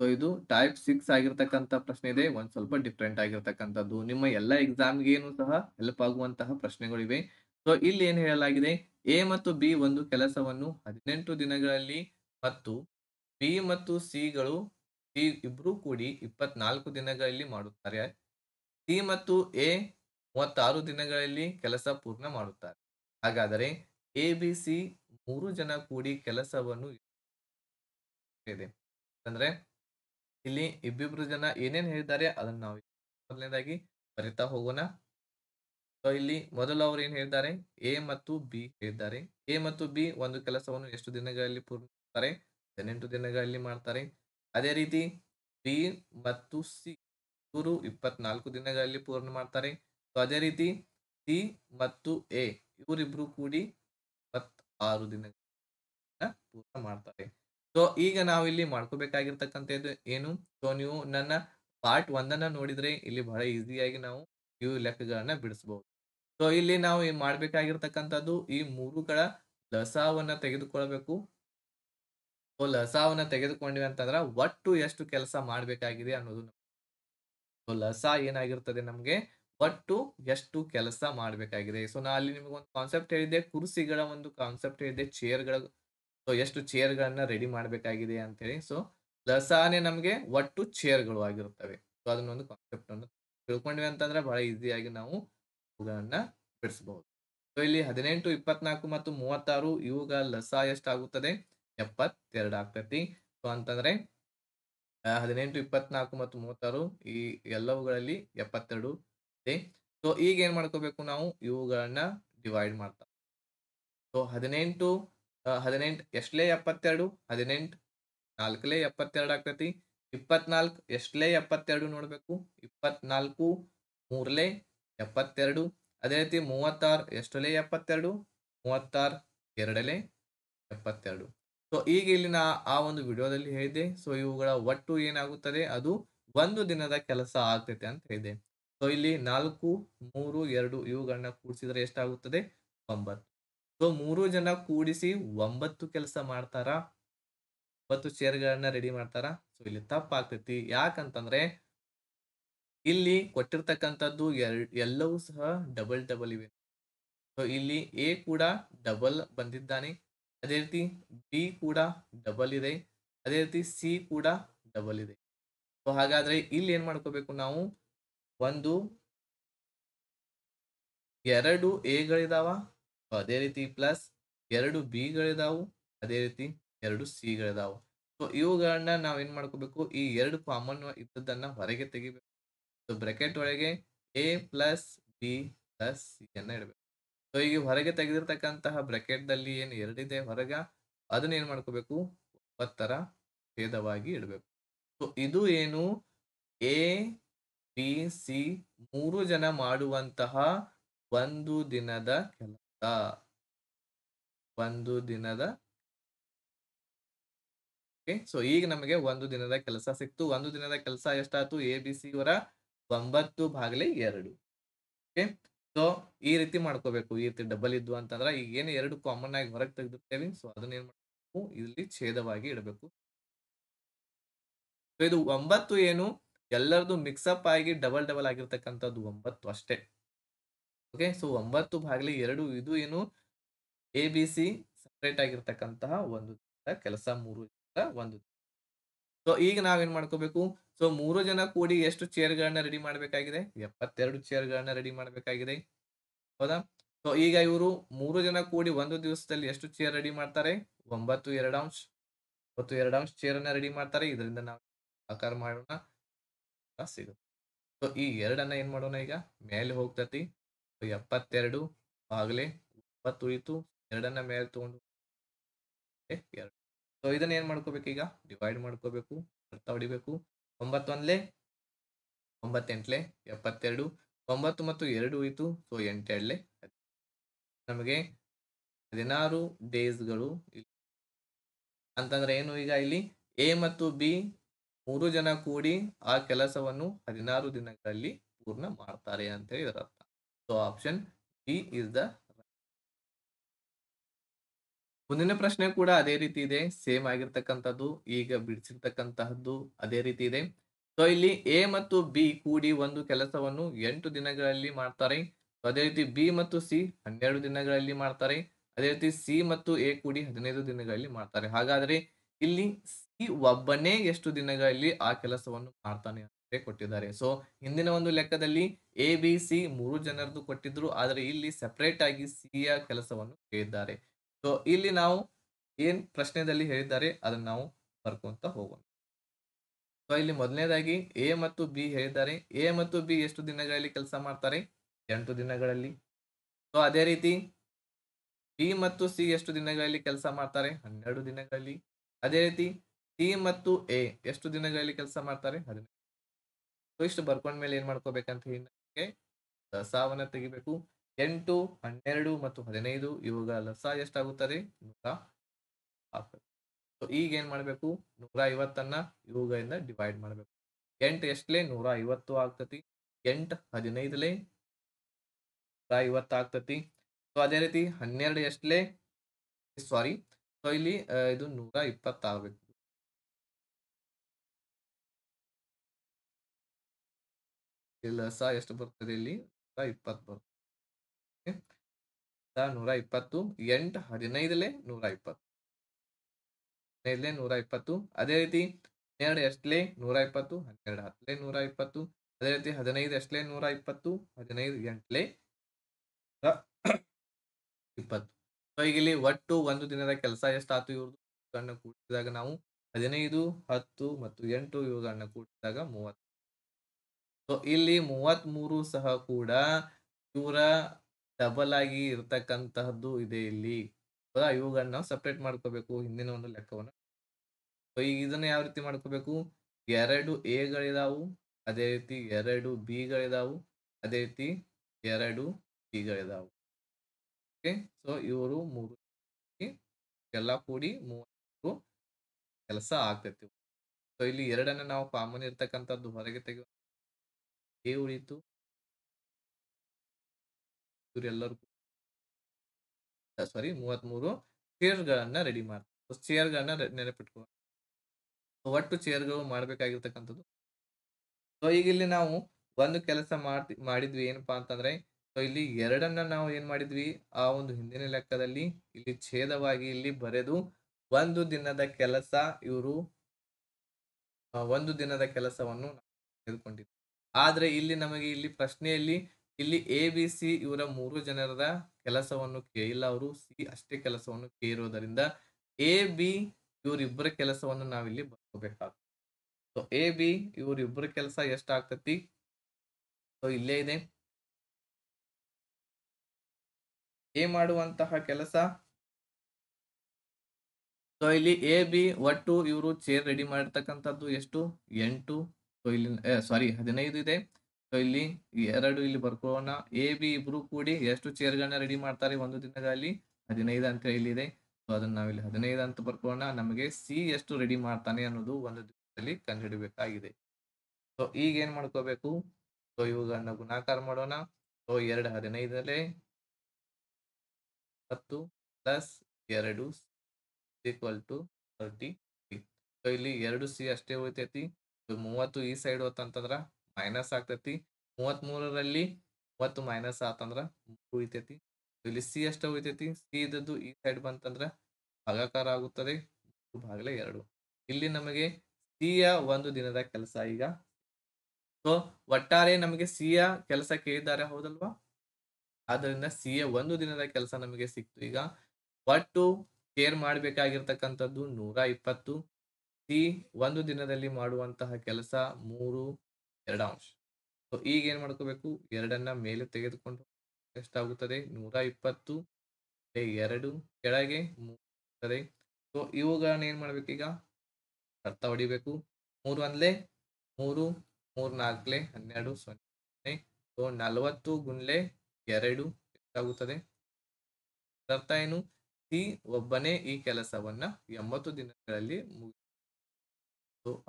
ಸೊ ಇದು ಟೈಪ್ ಸಿಕ್ಸ್ ಆಗಿರ್ತಕ್ಕಂಥ ಪ್ರಶ್ನೆ ಇದೆ ಒಂದ್ ಸ್ವಲ್ಪ ಡಿಫ್ರೆಂಟ್ ಆಗಿರ್ತಕ್ಕಂಥದ್ದು ನಿಮ್ಮ ಎಲ್ಲ ಎಕ್ಸಾಮ್ಗೇನು ಸಹ ಹೆಲ್ಪ್ ಆಗುವಂತಹ ಪ್ರಶ್ನೆಗಳಿವೆ ಸೊ ಇಲ್ಲಿ ಏನು ಹೇಳಲಾಗಿದೆ ಎ ಮತ್ತು ಬಿ ಒಂದು ಕೆಲಸವನ್ನು ಹದಿನೆಂಟು ದಿನಗಳಲ್ಲಿ ಮತ್ತು ಬಿ ಮತ್ತು ಸಿಗಳು ಸಿ ಇಬ್ರು ಕೂಡಿ ಇಪ್ಪತ್ನಾಲ್ಕು ದಿನಗಳಲ್ಲಿ ಮಾಡುತ್ತಾರೆ ಸಿ ಮತ್ತು ಎ ಮೂವತ್ತಾರು ದಿನಗಳಲ್ಲಿ ಕೆಲಸ ಪೂರ್ಣ ಮಾಡುತ್ತಾರೆ ಹಾಗಾದರೆ ಎ ಬಿ ಸಿ ಮೂರು ಜನ ಕೂಡಿ ಕೆಲಸವನ್ನು ಇದೆ ಇಲ್ಲಿ ಇಬ್ಬಿಬ್ರು ಜನ ಏನೇನು ಹೇಳಿದ್ದಾರೆ ಅದನ್ನ ನಾವು ಮೊದಲನೇದಾಗಿ ಬರಿತಾ ಹೋಗೋಣ ಸೊ ಇಲ್ಲಿ ಮೊದಲು ಅವ್ರು ಏನು ಹೇಳಿದ್ದಾರೆ ಎ ಮತ್ತು ಬಿ ಹೇಳಿದ್ದಾರೆ ಎ ಮತ್ತು ಬಿ ಒಂದು ಕೆಲಸವನ್ನು ಎಷ್ಟು ದಿನಗಳಲ್ಲಿ ಪೂರ್ಣ ಮಾಡ್ತಾರೆ ಹದಿನೆಂಟು ದಿನಗಳಲ್ಲಿ ಮಾಡ್ತಾರೆ ಅದೇ ರೀತಿ ಬಿ ಮತ್ತು ಸಿ ಇವರು ಇಪ್ಪತ್ನಾಲ್ಕು ದಿನಗಳಲ್ಲಿ ಪೂರ್ಣ ಮಾಡ್ತಾರೆ ಸೊ ಅದೇ ರೀತಿ ಸಿ ಮತ್ತು ಎ ಇವರಿಬ್ರು ಕೂಡಿ ಇಪ್ಪತ್ತಾರು ದಿನ ಪೂರ್ಣ ಮಾಡ್ತಾರೆ ಸೊ ಈಗ ಇಲ್ಲಿ ಮಾಡ್ಕೋಬೇಕಾಗಿರ್ತಕ್ಕಂಥದ್ದು ಏನು ಸೊ ನೀವು ನನ್ನ ಪಾರ್ಟ್ ಒಂದನ್ನ ನೋಡಿದ್ರೆ ಇಲ್ಲಿ ಬಹಳ ಈಸಿಯಾಗಿ ನಾವು ಇವು ಲೆಕ್ಕಗಳನ್ನ ಬಿಡಿಸಬಹುದು ಸೊ ಇಲ್ಲಿ ನಾವು ಏನ್ ಮಾಡ್ಬೇಕಾಗಿರ್ತಕ್ಕಂಥದ್ದು ಈ ಮೂರುಗಳ ಲಸಾವನ್ನ ತೆಗೆದುಕೊಳ್ಬೇಕು ಸೊ ಲಸಾವನ್ನ ತೆಗೆದುಕೊಂಡಿವಿ ಅಂತಂದ್ರ ಒಟ್ಟು ಎಷ್ಟು ಕೆಲಸ ಮಾಡ್ಬೇಕಾಗಿದೆ ಅನ್ನೋದು ಸೊ ಲಸಾ ಏನಾಗಿರ್ತದೆ ನಮ್ಗೆ ಒಟ್ಟು ಎಷ್ಟು ಕೆಲಸ ಮಾಡ್ಬೇಕಾಗಿದೆ ಸೊ ನಾ ಅಲ್ಲಿ ನಿಮ್ಗೆ ಒಂದು ಕಾನ್ಸೆಪ್ಟ್ ಹೇಳಿದೆ ಕುರ್ಸಿಗಳ ಒಂದು ಕಾನ್ಸೆಪ್ಟ್ ಹೇಳಿದೆ ಚೇರ್ಗಳ ಸೊ ಎಷ್ಟು ಚೇರ್ಗಳನ್ನ ರೆಡಿ ಮಾಡಬೇಕಾಗಿದೆ ಅಂತೇಳಿ ಸೊ ಲಸಾನೆ ನಮಗೆ ಒಟ್ಟು ಚೇರ್ಗಳು ಆಗಿರುತ್ತವೆ ಸೊ ಅದನ್ನೊಂದು ಕಾನ್ಸೆಪ್ಟ್ ಅನ್ನು ತಿಳ್ಕೊಂಡ್ವಿ ಅಂತಂದ್ರೆ ಬಹಳ ಈಸಿಯಾಗಿ ನಾವು ಇವುಗಳನ್ನ ಬಿಡಿಸಬಹುದು ಸೊ ಇಲ್ಲಿ ಹದಿನೆಂಟು ಇಪ್ಪತ್ನಾಲ್ಕು ಮತ್ತು ಮೂವತ್ತಾರು ಇವುಗಳ ಲಸ ಎಷ್ಟಾಗುತ್ತದೆ ಎಪ್ಪತ್ತೆರಡು ಆಗ್ತೈತಿ ಸೊ ಅಂತಂದ್ರೆ ಹದಿನೆಂಟು ಇಪ್ಪತ್ನಾಲ್ಕು ಮತ್ತು ಮೂವತ್ತಾರು ಈ ಎಲ್ಲವುಗಳಲ್ಲಿ ಎಪ್ಪತ್ತೆರಡು ಇದೆ ಸೊ ಈಗ ಏನ್ ಮಾಡ್ಕೋಬೇಕು ನಾವು ಇವುಗಳನ್ನ ಡಿವೈಡ್ ಮಾಡ್ತಾ ಸೊ ಹದಿನೆಂಟು ಹದಿನೆಂಟು ಎಷ್ಟಲೇ ಎಪ್ಪತ್ತೆರಡು ಹದಿನೆಂಟು ನಾಲ್ಕಲೇ ಎಪ್ಪತ್ತೆರಡು ಆಗ್ತೈತಿ ಇಪ್ಪತ್ನಾಲ್ಕು ಎಷ್ಟಲೇ ಎಪ್ಪತ್ತೆರಡು ನೋಡಬೇಕು ಇಪ್ಪತ್ನಾಲ್ಕು ಮೂರಲೇ ಎಪ್ಪತ್ತೆರಡು ಅದೇ ರೀತಿ ಮೂವತ್ತಾರು ಎಷ್ಟಲೇ ಎಪ್ಪತ್ತೆರಡು ಮೂವತ್ತಾರು ಎರಡಲೇ ಎಪ್ಪತ್ತೆರಡು ಸೊ ಈಗ ಇಲ್ಲಿ ನಾ ಆ ಒಂದು ವಿಡಿಯೋದಲ್ಲಿ ಹೇಳಿದೆ ಸೊ ಇವುಗಳ ಒಟ್ಟು ಏನಾಗುತ್ತದೆ ಅದು ಒಂದು ದಿನದ ಕೆಲಸ ಆಗ್ತೈತೆ ಅಂತ ಹೇಳಿದೆ ಸೊ ಇಲ್ಲಿ ನಾಲ್ಕು ಮೂರು ಎರಡು ಇವುಗಳನ್ನ ಕೂಡಿಸಿದ್ರೆ ಎಷ್ಟಾಗುತ್ತದೆ ಒಂಬತ್ತು ಸೊ ಮೂರು ಜನ ಕೂಡಿಸಿ ಒಂಬತ್ತು ಕೆಲಸ ಮಾಡ್ತಾರ ಒಂಬತ್ತು ಚೇರ್ಗಳನ್ನ ರೆಡಿ ಮಾಡ್ತಾರ ಸೊ ಇಲ್ಲಿ ತಪ್ಪಾಗ್ತೈತಿ ಯಾಕಂತಂದ್ರೆ ಇಲ್ಲಿ ಕೊಟ್ಟಿರ್ತಕ್ಕಂಥದ್ದು ಎಲ್ಲವೂ ಸಹ ಡಬಲ್ ಡಬಲ್ ಇವೆ ಸೊ ಇಲ್ಲಿ ಎ ಕೂಡ ಡಬಲ್ ಬಂದಿದ್ದಾನೆ ಅದೇ ರೀತಿ ಬಿ ಕೂಡ ಡಬಲ್ ಇದೆ ಅದೇ ರೀತಿ ಸಿ ಕೂಡ ಡಬಲ್ ಇದೆ ಸೊ ಹಾಗಾದ್ರೆ ಇಲ್ಲಿ ಏನ್ ಮಾಡ್ಕೋಬೇಕು ನಾವು ಒಂದು ಎರಡು ಎಗಳಿದಾವ ಅದೇ ರೀತಿ ಪ್ಲಸ್ ಎರಡು ಬಿಗಳಿದಾವು ಅದೇ ರೀತಿ ಎರಡು ಸಿಗಳಿದಾವು ಸೊ ಇವುಗಳನ್ನ ನಾವು ಏನ್ ಮಾಡ್ಕೋಬೇಕು ಈ ಎರಡು ಕಾಮನ್ ಇದ್ದದನ್ನ ಹೊರಗೆ ತೆಗಿಬೇಕು ಸೊ ಬ್ರೆಕೆಟ್ ಒಳಗೆ A plus B plus C ಅನ್ನ ಇಡಬೇಕು ಸೊ ಈಗ ಹೊರಗೆ ತೆಗೆದಿರ್ತಕ್ಕಂತಹ ಬ್ರೆಕೆಟ್ ದಲ್ಲಿ ಏನು ಎರಡಿದೆ ಹೊರಗ ಅದನ್ನ ಏನ್ ಮಾಡ್ಕೋಬೇಕು ಒತ್ತರ ಭೇದವಾಗಿ ಇಡಬೇಕು ಸೊ ಇದು ಏನು ಎ ಬಿ ಸಿ ಮೂರು ಜನ ಮಾಡುವಂತಹ ಒಂದು ದಿನದ ಕೆಲಸ ಒಂದು ದಿನದ ಸೊ ಈಗ ನಮಗೆ ಒಂದು ದಿನದ ಕೆಲಸ ಸಿಕ್ತು ಒಂದು ದಿನದ ಕೆಲಸ ಎಷ್ಟಾಯ್ತು ಎ ಬಿ ಸಿ ಇವರ ಒಂಬತ್ತು ಬಾಗಿಲೆ ಎರಡು ಓಕೆ ಸೊ ಈ ರೀತಿ ಮಾಡ್ಕೋಬೇಕು ಈ ರೀತಿ ಡಬಲ್ ಇದ್ದು ಅಂತಂದ್ರೆ ಈಗ ಏನು ಎರಡು ಕಾಮನ್ ಆಗಿ ಹೊರಗೆ ತೆಗೆದಿರ್ತೇವೆ ಸೊ ಅದನ್ನ ಏನ್ ಮಾಡಬೇಕು ಇಲ್ಲಿ ಛೇದವಾಗಿ ಇಡಬೇಕು ಇದು ಒಂಬತ್ತು ಏನು ಎಲ್ಲರದು ಮಿಕ್ಸ್ ಅಪ್ ಆಗಿ ಡಬಲ್ ಡಬಲ್ ಆಗಿರ್ತಕ್ಕಂಥದ್ದು ಒಂಬತ್ತು ಅಷ್ಟೇ ಓಕೆ ಸೊ ಒಂಬತ್ತು ಭಾಗಲಿ ಎರಡು ಇದು ಏನು ಎ ಬಿ ಸಿ ಸಪ್ರೇಟ್ ಆಗಿರ್ತಕ್ಕಂತಹ ಒಂದು ಕೆಲಸ ಮೂರು ಒಂದು ಸೊ ಈಗ ನಾವೇನ್ ಮಾಡ್ಕೋಬೇಕು ಸೊ ಮೂರು ಜನ ಕೂಡಿ ಎಷ್ಟು ಚೇರ್ಗಳನ್ನ ರೆಡಿ ಮಾಡಬೇಕಾಗಿದೆ ಎಪ್ಪತ್ತೆರಡು ಚೇರ್ಗಳನ್ನ ರೆಡಿ ಮಾಡಬೇಕಾಗಿದೆ ಹೌದಾ ಸೊ ಈಗ ಇವರು ಮೂರು ಜನ ಕೂಡಿ ಒಂದು ದಿವಸದಲ್ಲಿ ಎಷ್ಟು ಚೇರ್ ರೆಡಿ ಮಾಡ್ತಾರೆ ಒಂಬತ್ತು ಅಂಶ ಒಂಬತ್ತು ಅಂಶ ಚೇರ್ ಅನ್ನ ರೆಡಿ ಮಾಡ್ತಾರೆ ಇದರಿಂದ ನಾವು ಆಕಾರ ಮಾಡೋಣ ಸಿಗುತ್ತೆ ಸೊ ಈ ಎರಡನ್ನ ಏನ್ ಮಾಡೋಣ ಈಗ ಮೇಲೆ ಹೋಗ್ತತಿ ಎಪ್ಪತ್ತೆರಡು ಆಗಲೇ ಇಪ್ಪತ್ತುಯಿತು ಎರಡನ್ನ ಮೇಲೆ ತಗೊಂಡು ಎರಡು ಸೊ ಇದನ್ನ ಏನ್ ಮಾಡ್ಕೋಬೇಕು ಈಗ ಡಿವೈಡ್ ಮಾಡ್ಕೋಬೇಕು ಅರ್ಥ ಹೊಡಿಬೇಕು ಒಂಬತ್ತೊಂದ್ಲೆ ಒಂಬತ್ತೆಂಟ್ಲೆ ಎಪ್ಪತ್ತೆರಡು ಒಂಬತ್ತು ಮತ್ತು ಎರಡು ಉಯಿತು ಸೊ ಎಂಟೆರಡ್ಲೆ ನಮಗೆ ಹದಿನಾರು ಡೇಸ್ಗಳು ಅಂತಂದ್ರೆ ಏನು ಈಗ ಇಲ್ಲಿ ಎ ಮತ್ತು ಬಿ ಮೂರು ಜನ ಕೂಡಿ ಆ ಕೆಲಸವನ್ನು ಹದಿನಾರು ದಿನಗಳಲ್ಲಿ ಪೂರ್ಣ ಮಾಡ್ತಾರೆ ಅಂತೇಳಿ ಇದರ so option B is the ಮುಂದಿನ ಪ್ರಶ್ನೆ ಕೂಡ ಅದೇ ರೀತಿ ಇದೆ ಸೇಮ್ ಆಗಿರ್ತಕ್ಕಂಥದ್ದು ಈಗ ಬಿಡಿಸಿರ್ತಕ್ಕಂತಹದ್ದು ಅದೇ ರೀತಿ ಇದೆ ಸೊ ಇಲ್ಲಿ ಎ ಮತ್ತು ಬಿ ಕೂಡಿ ಒಂದು ಕೆಲಸವನ್ನು ಎಂಟು ದಿನಗಳಲ್ಲಿ ಮಾಡ್ತಾರೆ ಅದೇ ರೀತಿ ಬಿ ಮತ್ತು ಸಿ ಹನ್ನೆರಡು ದಿನಗಳಲ್ಲಿ ಮಾಡ್ತಾರೆ ಅದೇ ರೀತಿ ಸಿ ಮತ್ತು ಎ ಕೂಡಿ ಹದಿನೈದು ದಿನಗಳಲ್ಲಿ ಮಾಡ್ತಾರೆ ಹಾಗಾದ್ರೆ ಇಲ್ಲಿ ಸಿ ಒಬ್ಬನೇ ಎಷ್ಟು ದಿನಗಳಲ್ಲಿ ಆ ಕೆಲಸವನ್ನು ಮಾಡ್ತಾನೆ ಕೊಟ್ಟಿದ್ದಾರೆ ಸೊ ಹಿಂದಿನ ಒಂದು ಲೆಕ್ಕದಲ್ಲಿ ಎ ಬಿ ಸಿ ಮೂರು ಜನರದ್ದು ಕೊಟ್ಟಿದ್ರು ಆದರೆ ಇಲ್ಲಿ ಸೆಪರೇಟ್ ಆಗಿ ಸಿ ಯ ಕೆಲಸವನ್ನು ಹೇಳಿದ್ದಾರೆ ಸೊ ಇಲ್ಲಿ ನಾವು ಏನ್ ಪ್ರಶ್ನೆದಲ್ಲಿ ಹೇಳಿದ್ದಾರೆ ಅದನ್ನು ನಾವು ಬರ್ಕೊಂತ ಹೋಗೋಣ ಸೊ ಇಲ್ಲಿ ಮೊದಲನೇದಾಗಿ ಎ ಮತ್ತು ಬಿ ಹೇಳಿದ್ದಾರೆ ಎ ಮತ್ತು ಬಿ ಎಷ್ಟು ದಿನಗಳಲ್ಲಿ ಕೆಲಸ ಮಾಡ್ತಾರೆ ಎಂಟು ದಿನಗಳಲ್ಲಿ ಸೊ ಅದೇ ರೀತಿ ಬಿ ಮತ್ತು ಸಿ ಎಷ್ಟು ದಿನಗಳಲ್ಲಿ ಕೆಲಸ ಮಾಡ್ತಾರೆ ಹನ್ನೆರಡು ದಿನಗಳಲ್ಲಿ ಅದೇ ರೀತಿ ಸಿ ಮತ್ತು ಎ ಎಷ್ಟು ದಿನಗಳಲ್ಲಿ ಕೆಲಸ ಮಾಡ್ತಾರೆ ಹದಿನೈದು ಇಷ್ಟು ಮೇಲೆ ಏನ್ ಮಾಡ್ಕೋಬೇಕಂತ ಹೇಳಿದ್ರೆ ಲಸಾವನ್ನ ತೆಗಿಬೇಕು ಎಂಟು ಹನ್ನೆರಡು ಮತ್ತು ಹದಿನೈದು ಇವಾಗ ಲಸ ಎಷ್ಟಾಗುತ್ತದೆ ನೂರ ಈಗ ಏನ್ ಮಾಡ್ಬೇಕು ನೂರ ಐವತ್ತನ್ನ ಇವುಗಳಿಂದ ಡಿವೈಡ್ ಮಾಡ್ಬೇಕು ಎಂಟು ಎಷ್ಟಲೇ ನೂರ ಐವತ್ತು ಆಗ್ತತಿ ಎಂಟು ಹದಿನೈದಲೇ ನೂರ ಐವತ್ತು ಆಗ್ತತಿ ಸೊ ಅದೇ ರೀತಿ ಹನ್ನೆರಡು ಎಷ್ಟಲೇ ಸಾರಿ ಸೊ ಇಲ್ಲಿ ಇದು ನೂರ ಇಪ್ಪತ್ತಾಗಬೇಕು ಇಲ್ಲ ಸ ಎಷ್ಟು ಬರ್ತದೆ ಇಲ್ಲಿ ನೂರ ಇಪ್ಪತ್ತು ಬರ್ತದೆ ಸ ನೂರ ಇಪ್ಪತ್ತು ಎಂಟು ಹದಿನೈದಲೆ ನೂರ ಇಪ್ಪತ್ತು ಹದಿನೈದಲೇ ನೂರ ಇಪ್ಪತ್ತು ಅದೇ ರೀತಿ ಹನ್ನೆರಡು ಎಷ್ಟಲೇ ನೂರ ಇಪ್ಪತ್ತು ಹನ್ನೆರಡು ಹತ್ತಲೇ ನೂರ ಇಪ್ಪತ್ತು ಅದೇ ರೀತಿ ಹದಿನೈದು ಎಷ್ಟಲೇ ನೂರ ಇಪ್ಪತ್ತು ಹದಿನೈದು ಎಂಟಲೇ ಇಪ್ಪತ್ತು ಸೊ ಈಗ ಇಲ್ಲಿ ಒಟ್ಟು ಒಂದು ದಿನದ ಕೆಲಸ ಎಷ್ಟಾಯ್ತು ಇವ್ರದ್ದು ಕೂಡಿದಾಗ ನಾವು ಹದಿನೈದು ಹತ್ತು ಮತ್ತು ಎಂಟು ಇವುಗಳನ್ನ ಕೂಡಿದಾಗ ಮೂವತ್ತು ಸೊ ಇಲ್ಲಿ ಮೂವತ್ತ್ ಮೂರು ಸಹ ಕೂಡ ಇವರ ಡಬಲ್ ಆಗಿ ಇರತಕ್ಕಂತಹದ್ದು ಇದೆ ಇಲ್ಲಿ ಇವುಗಳನ್ನ ನಾವು ಸಪ್ರೇಟ್ ಮಾಡ್ಕೋಬೇಕು ಹಿಂದಿನ ಒಂದು ಲೆಕ್ಕವನ್ನು ಸೊ ಈಗ ಇದನ್ನ ಯಾವ ರೀತಿ ಮಾಡ್ಕೋಬೇಕು ಎರಡು ಎಗಳಿದಾವು ಅದೇ ರೀತಿ ಎರಡು ಬಿಗಳಿದಾವು ಅದೇ ರೀತಿ ಎರಡು ಬಿಗಳಿದಾವು ಓಕೆ ಸೊ ಇವರು ಮೂರು ಎಲ್ಲ ಕೂಡಿ ಮೂವತ್ತು ಕೆಲಸ ಆಗ್ತೈತಿ ಸೊ ಇಲ್ಲಿ ಎರಡನ್ನ ನಾವು ಕಾಮನ್ ಇರ್ತಕ್ಕಂಥದ್ದು ಹೊರಗೆ ತೆಗೆದು ದೇವರಿತ್ತು ಇವರೆಲ್ಲರಿಗೂ ಸಾರಿ ಮೂರು ಚೇರ್ಗಳನ್ನ ರೆಡಿ ಮಾಡ್ತಾರೆ ಚೇರ್ಗಳನ್ನ ನೆನಪಿಟ್ಕೋ ಒಟ್ಟು ಚೇರ್ಗಳು ಮಾಡ್ಬೇಕಾಗಿರ್ತಕ್ಕಂಥದ್ದು ಸೊ ಈಗ ಇಲ್ಲಿ ನಾವು ಒಂದು ಕೆಲಸ ಮಾಡ್ತಿ ಮಾಡಿದ್ವಿ ಏನಪ್ಪಾ ಅಂತಂದ್ರೆ ಸೊ ಇಲ್ಲಿ ಎರಡನ್ನ ನಾವು ಏನ್ ಮಾಡಿದ್ವಿ ಆ ಒಂದು ಹಿಂದಿನ ಲೆಕ್ಕದಲ್ಲಿ ಇಲ್ಲಿ ಛೇದವಾಗಿ ಇಲ್ಲಿ ಬರೆದು ಒಂದು ದಿನದ ಕೆಲಸ ಇವರು ಒಂದು ದಿನದ ಕೆಲಸವನ್ನು ತೆಗೆದುಕೊಂಡಿದ್ವಿ ಆದರೆ ಇಲ್ಲಿ ನಮಗೆ ಇಲ್ಲಿ ಪ್ರಶ್ನೆಯಲ್ಲಿ ಇಲ್ಲಿ ಎ ಬಿ ಸಿ ಇವರ ಮೂರು ಜನರದ ಕೆಲಸವನ್ನು ಇಲ್ಲ ಅವರು ಸಿ ಅಷ್ಟೇ ಕೆಲಸವನ್ನು ಕೇಳಿರೋದರಿಂದ ಎ ಬಿ ಇವರಿಬ್ಬರ ಕೆಲಸವನ್ನು ನಾವಿಲ್ಲಿ ಬರ್ಕೋಬೇಕಾಗ್ತದೆ ಸೊ ಎ ಬಿ ಇವರಿಬ್ಬರ ಕೆಲಸ ಎಷ್ಟಾಗ್ತತಿ ಸೊ ಇಲ್ಲೇ ಇದೆ ಎ ಮಾಡುವಂತಹ ಕೆಲಸ ಸೊ ಇಲ್ಲಿ ಎ ಬಿ ಒಟ್ಟು ಇವರು ಚೇರ್ ರೆಡಿ ಮಾಡಿರ್ತಕ್ಕಂಥದ್ದು ಎಷ್ಟು ಎಂಟು ಸೊ ಇಲ್ಲಿ ಸಾರಿ ಹದಿನೈದು ಇದೆ ಸೊ ಇಲ್ಲಿ ಎರಡು ಇಲ್ಲಿ ಬರ್ಕೋಣ ಎ ಬಿ ಇಬ್ರು ಕೂಡಿ ಎಷ್ಟು ಚೇರ್ಗಳನ್ನ ರೆಡಿ ಮಾಡ್ತಾರೆ ಒಂದು ದಿನದಲ್ಲಿ ಹದಿನೈದು ಅಂತ ಇದೆ ಸೊ ಅದನ್ನ ನಾವಿಲ್ಲಿ ಹದಿನೈದು ಅಂತ ಬರ್ಕೋಣ ನಮಗೆ ಸಿ ಎಷ್ಟು ರೆಡಿ ಮಾಡ್ತಾನೆ ಅನ್ನೋದು ಒಂದು ದಿನದಲ್ಲಿ ಕಂಡುಹಿಡಬೇಕಾಗಿದೆ ಸೊ ಈಗ ಏನ್ ಮಾಡ್ಕೋಬೇಕು ಸೊ ಇವುಗಳನ್ನ ಗುಣಾಕಾರ ಮಾಡೋಣ ಸೊ ಎರಡು ಹದಿನೈದಲ್ಲೇ ಹತ್ತು ಪ್ಲಸ್ ಎರಡು ಈಕ್ವಲ್ ಟು ಥರ್ಟಿ ಸೊ ಇಲ್ಲಿ ಎರಡು ಸಿ ಅಷ್ಟೇ ಉಳಿತೈತಿ ಮೂವತ್ತು ಈ ಸೈಡ್ ಅಂತಂದ್ರ ಮೈನಸ್ ಆಗ್ತೈತಿ ಮೂವತ್ತ್ ಮೂರರಲ್ಲಿ ಮೂವತ್ತು ಮೈನಸ್ ಆತಂದ್ರ ಉಳಿತೈತಿ ಇಲ್ಲಿ ಸಿ ಅಷ್ಟ ಉಳಿತೈತಿ ಸಿ ಇದ್ದದ್ದು ಈ ಸೈಡ್ ಬಂತಂದ್ರ ಭಾಗಾಕಾರ ಆಗುತ್ತದೆ ಭಾಗಲೇ ಎರಡು ಇಲ್ಲಿ ನಮಗೆ ಸಿ ಯ ಒಂದು ದಿನದ ಕೆಲಸ ಈಗ ಸೊ ಒಟ್ಟಾರೆ ನಮಗೆ ಸಿ ಯ ಕೆಲಸ ಕೇಳಿದ್ದಾರೆ ಹೌದಲ್ವಾ ಆದ್ದರಿಂದ ಸಿ ಯ ಒಂದು ದಿನದ ಕೆಲಸ ನಮಗೆ ಸಿಕ್ತು ಈಗ ಒಟ್ಟು ಕೇರ್ ಮಾಡ್ಬೇಕಾಗಿರ್ತಕ್ಕಂಥದ್ದು ನೂರ ಇಪ್ಪತ್ತು ಸಿ ಒಂದು ದಿನದಲ್ಲಿ ಮಾಡುವಂತಹ ಕೆಲಸ ಮೂರು ಎರಡು ಅಂಶ ಸೊ ಈಗ ಏನ್ ಮಾಡ್ಕೋಬೇಕು ಎರಡನ್ನ ಮೇಲೆ ತೆಗೆದುಕೊಂಡು ಎಷ್ಟಾಗುತ್ತದೆ ನೂರ ಇಪ್ಪತ್ತು ಎರಡು ಕೆಳಗೆ ಮೂರು ಸೊ ಇವುಗಳನ್ನ ಏನ್ ಮಾಡ್ಬೇಕು ಈಗ ಅರ್ಥ ಹೊಡಿಬೇಕು ಮೂರು ಒಂದ್ಲೆ ಮೂರು ಮೂರ್ ನಾಲ್ಕಲೆ ಹನ್ನೆರಡು ಸೊನ್ನೆ ಸೊ ನಲವತ್ತು ಗುಂಡ್ಲೆ ಎರಡು ಎಷ್ಟಾಗುತ್ತದೆ ಅರ್ಥ ಏನು ಸಿ ಒಬ್ಬನೇ ಈ ಕೆಲಸವನ್ನ ಎಂಬತ್ತು ದಿನಗಳಲ್ಲಿ ಮುಗಿ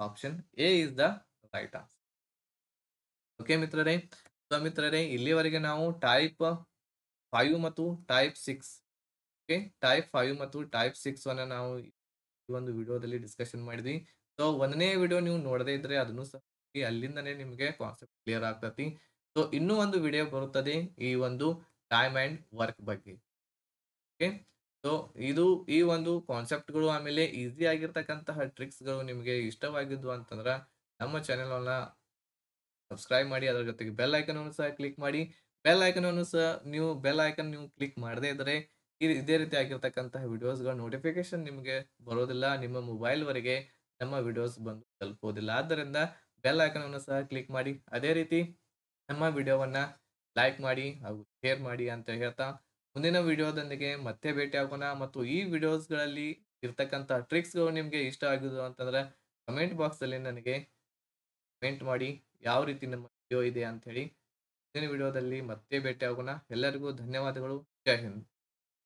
option A A the right right okay ಮಿತ್ರರೇ ಸೊ ಮಿತ್ರರೇ ಇಲ್ಲಿವರೆಗೆ ನಾವು ಟೈಪ್ ಫೈವ್ ಮತ್ತು type six okay type five ಮತ್ತು ಟೈಪ್ ಸಿಕ್ಸ್ ಅನ್ನ ನಾವು ಈ ಒಂದು ವಿಡಿಯೋದಲ್ಲಿ ಡಿಸ್ಕಷನ್ ಮಾಡಿದ್ವಿ ಸೊ ಒಂದನೇ ವಿಡಿಯೋ ನೀವು ನೋಡದೇ ಇದ್ರೆ ಅದನ್ನು ಸಹ ಅಲ್ಲಿಂದನೇ ನಿಮಗೆ ಕಾನ್ಸೆಪ್ಟ್ ಕ್ಲಿಯರ್ ಆಗ್ತತಿ ಸೊ ಇನ್ನೂ ಒಂದು ವಿಡಿಯೋ ಬರುತ್ತದೆ ಈ ಒಂದು ಟೈಮ್ ಅಂಡ್ ವರ್ಕ್ ಬಗ್ಗೆ ಓಕೆ ಸೊ ಇದು ಈ ಒಂದು ಕಾನ್ಸೆಪ್ಟ್ಗಳು ಆಮೇಲೆ ಈಸಿ ಆಗಿರ್ತಕ್ಕಂತಹ ಟ್ರಿಕ್ಸ್ಗಳು ನಿಮಗೆ ಇಷ್ಟವಾಗಿದ್ದು ಅಂತಂದ್ರೆ ನಮ್ಮ ಚಾನೆಲನ್ನು ಸಬ್ಸ್ಕ್ರೈಬ್ ಮಾಡಿ ಅದರ ಜೊತೆಗೆ ಬೆಲ್ ಅನ್ನು ಸಹ ಕ್ಲಿಕ್ ಮಾಡಿ ಬೆಲ್ ಅನ್ನು ಸಹ ನೀವು ಬೆಲ್ ಐಕನ್ ನೀವು ಕ್ಲಿಕ್ ಮಾಡದೇ ಇದ್ದರೆ ಈ ಇದೇ ರೀತಿ ಆಗಿರ್ತಕ್ಕಂತಹ ವಿಡಿಯೋಸ್ಗಳ ನೋಟಿಫಿಕೇಶನ್ ನಿಮಗೆ ಬರೋದಿಲ್ಲ ನಿಮ್ಮ ಮೊಬೈಲ್ವರೆಗೆ ನಮ್ಮ ವಿಡಿಯೋಸ್ ಬಂದು ತಲುಪೋದಿಲ್ಲ ಆದ್ದರಿಂದ ಬೆಲ್ ಅನ್ನು ಸಹ ಕ್ಲಿಕ್ ಮಾಡಿ ಅದೇ ರೀತಿ ನಮ್ಮ ವಿಡಿಯೋವನ್ನು ಲೈಕ್ ಮಾಡಿ ಹಾಗೂ ಶೇರ್ ಮಾಡಿ ಅಂತ ಹೇಳ್ತಾ ಮುಂದಿನ ವಿಡಿಯೋದೊಂದಿಗೆ ಮತ್ತೆ ಭೇಟಿ ಆಗೋಣ ಮತ್ತು ಈ ವಿಡಿಯೋಸ್ಗಳಲ್ಲಿ ಇರ್ತಕ್ಕಂಥ ಟ್ರಿಕ್ಸ್ಗಳು ನಿಮಗೆ ಇಷ್ಟ ಆಗಿದ್ದು ಅಂತಂದರೆ ಕಮೆಂಟ್ ಬಾಕ್ಸಲ್ಲಿ ನನಗೆ ಕಮೆಂಟ್ ಮಾಡಿ ಯಾವ ರೀತಿ ನಮ್ಮ ವಿಡಿಯೋ ಇದೆ ಅಂಥೇಳಿ ಮುಂದಿನ ವಿಡಿಯೋದಲ್ಲಿ ಮತ್ತೆ ಭೇಟಿ ಆಗೋಣ ಎಲ್ಲರಿಗೂ ಧನ್ಯವಾದಗಳು ಜೈ ಹಿಂದ್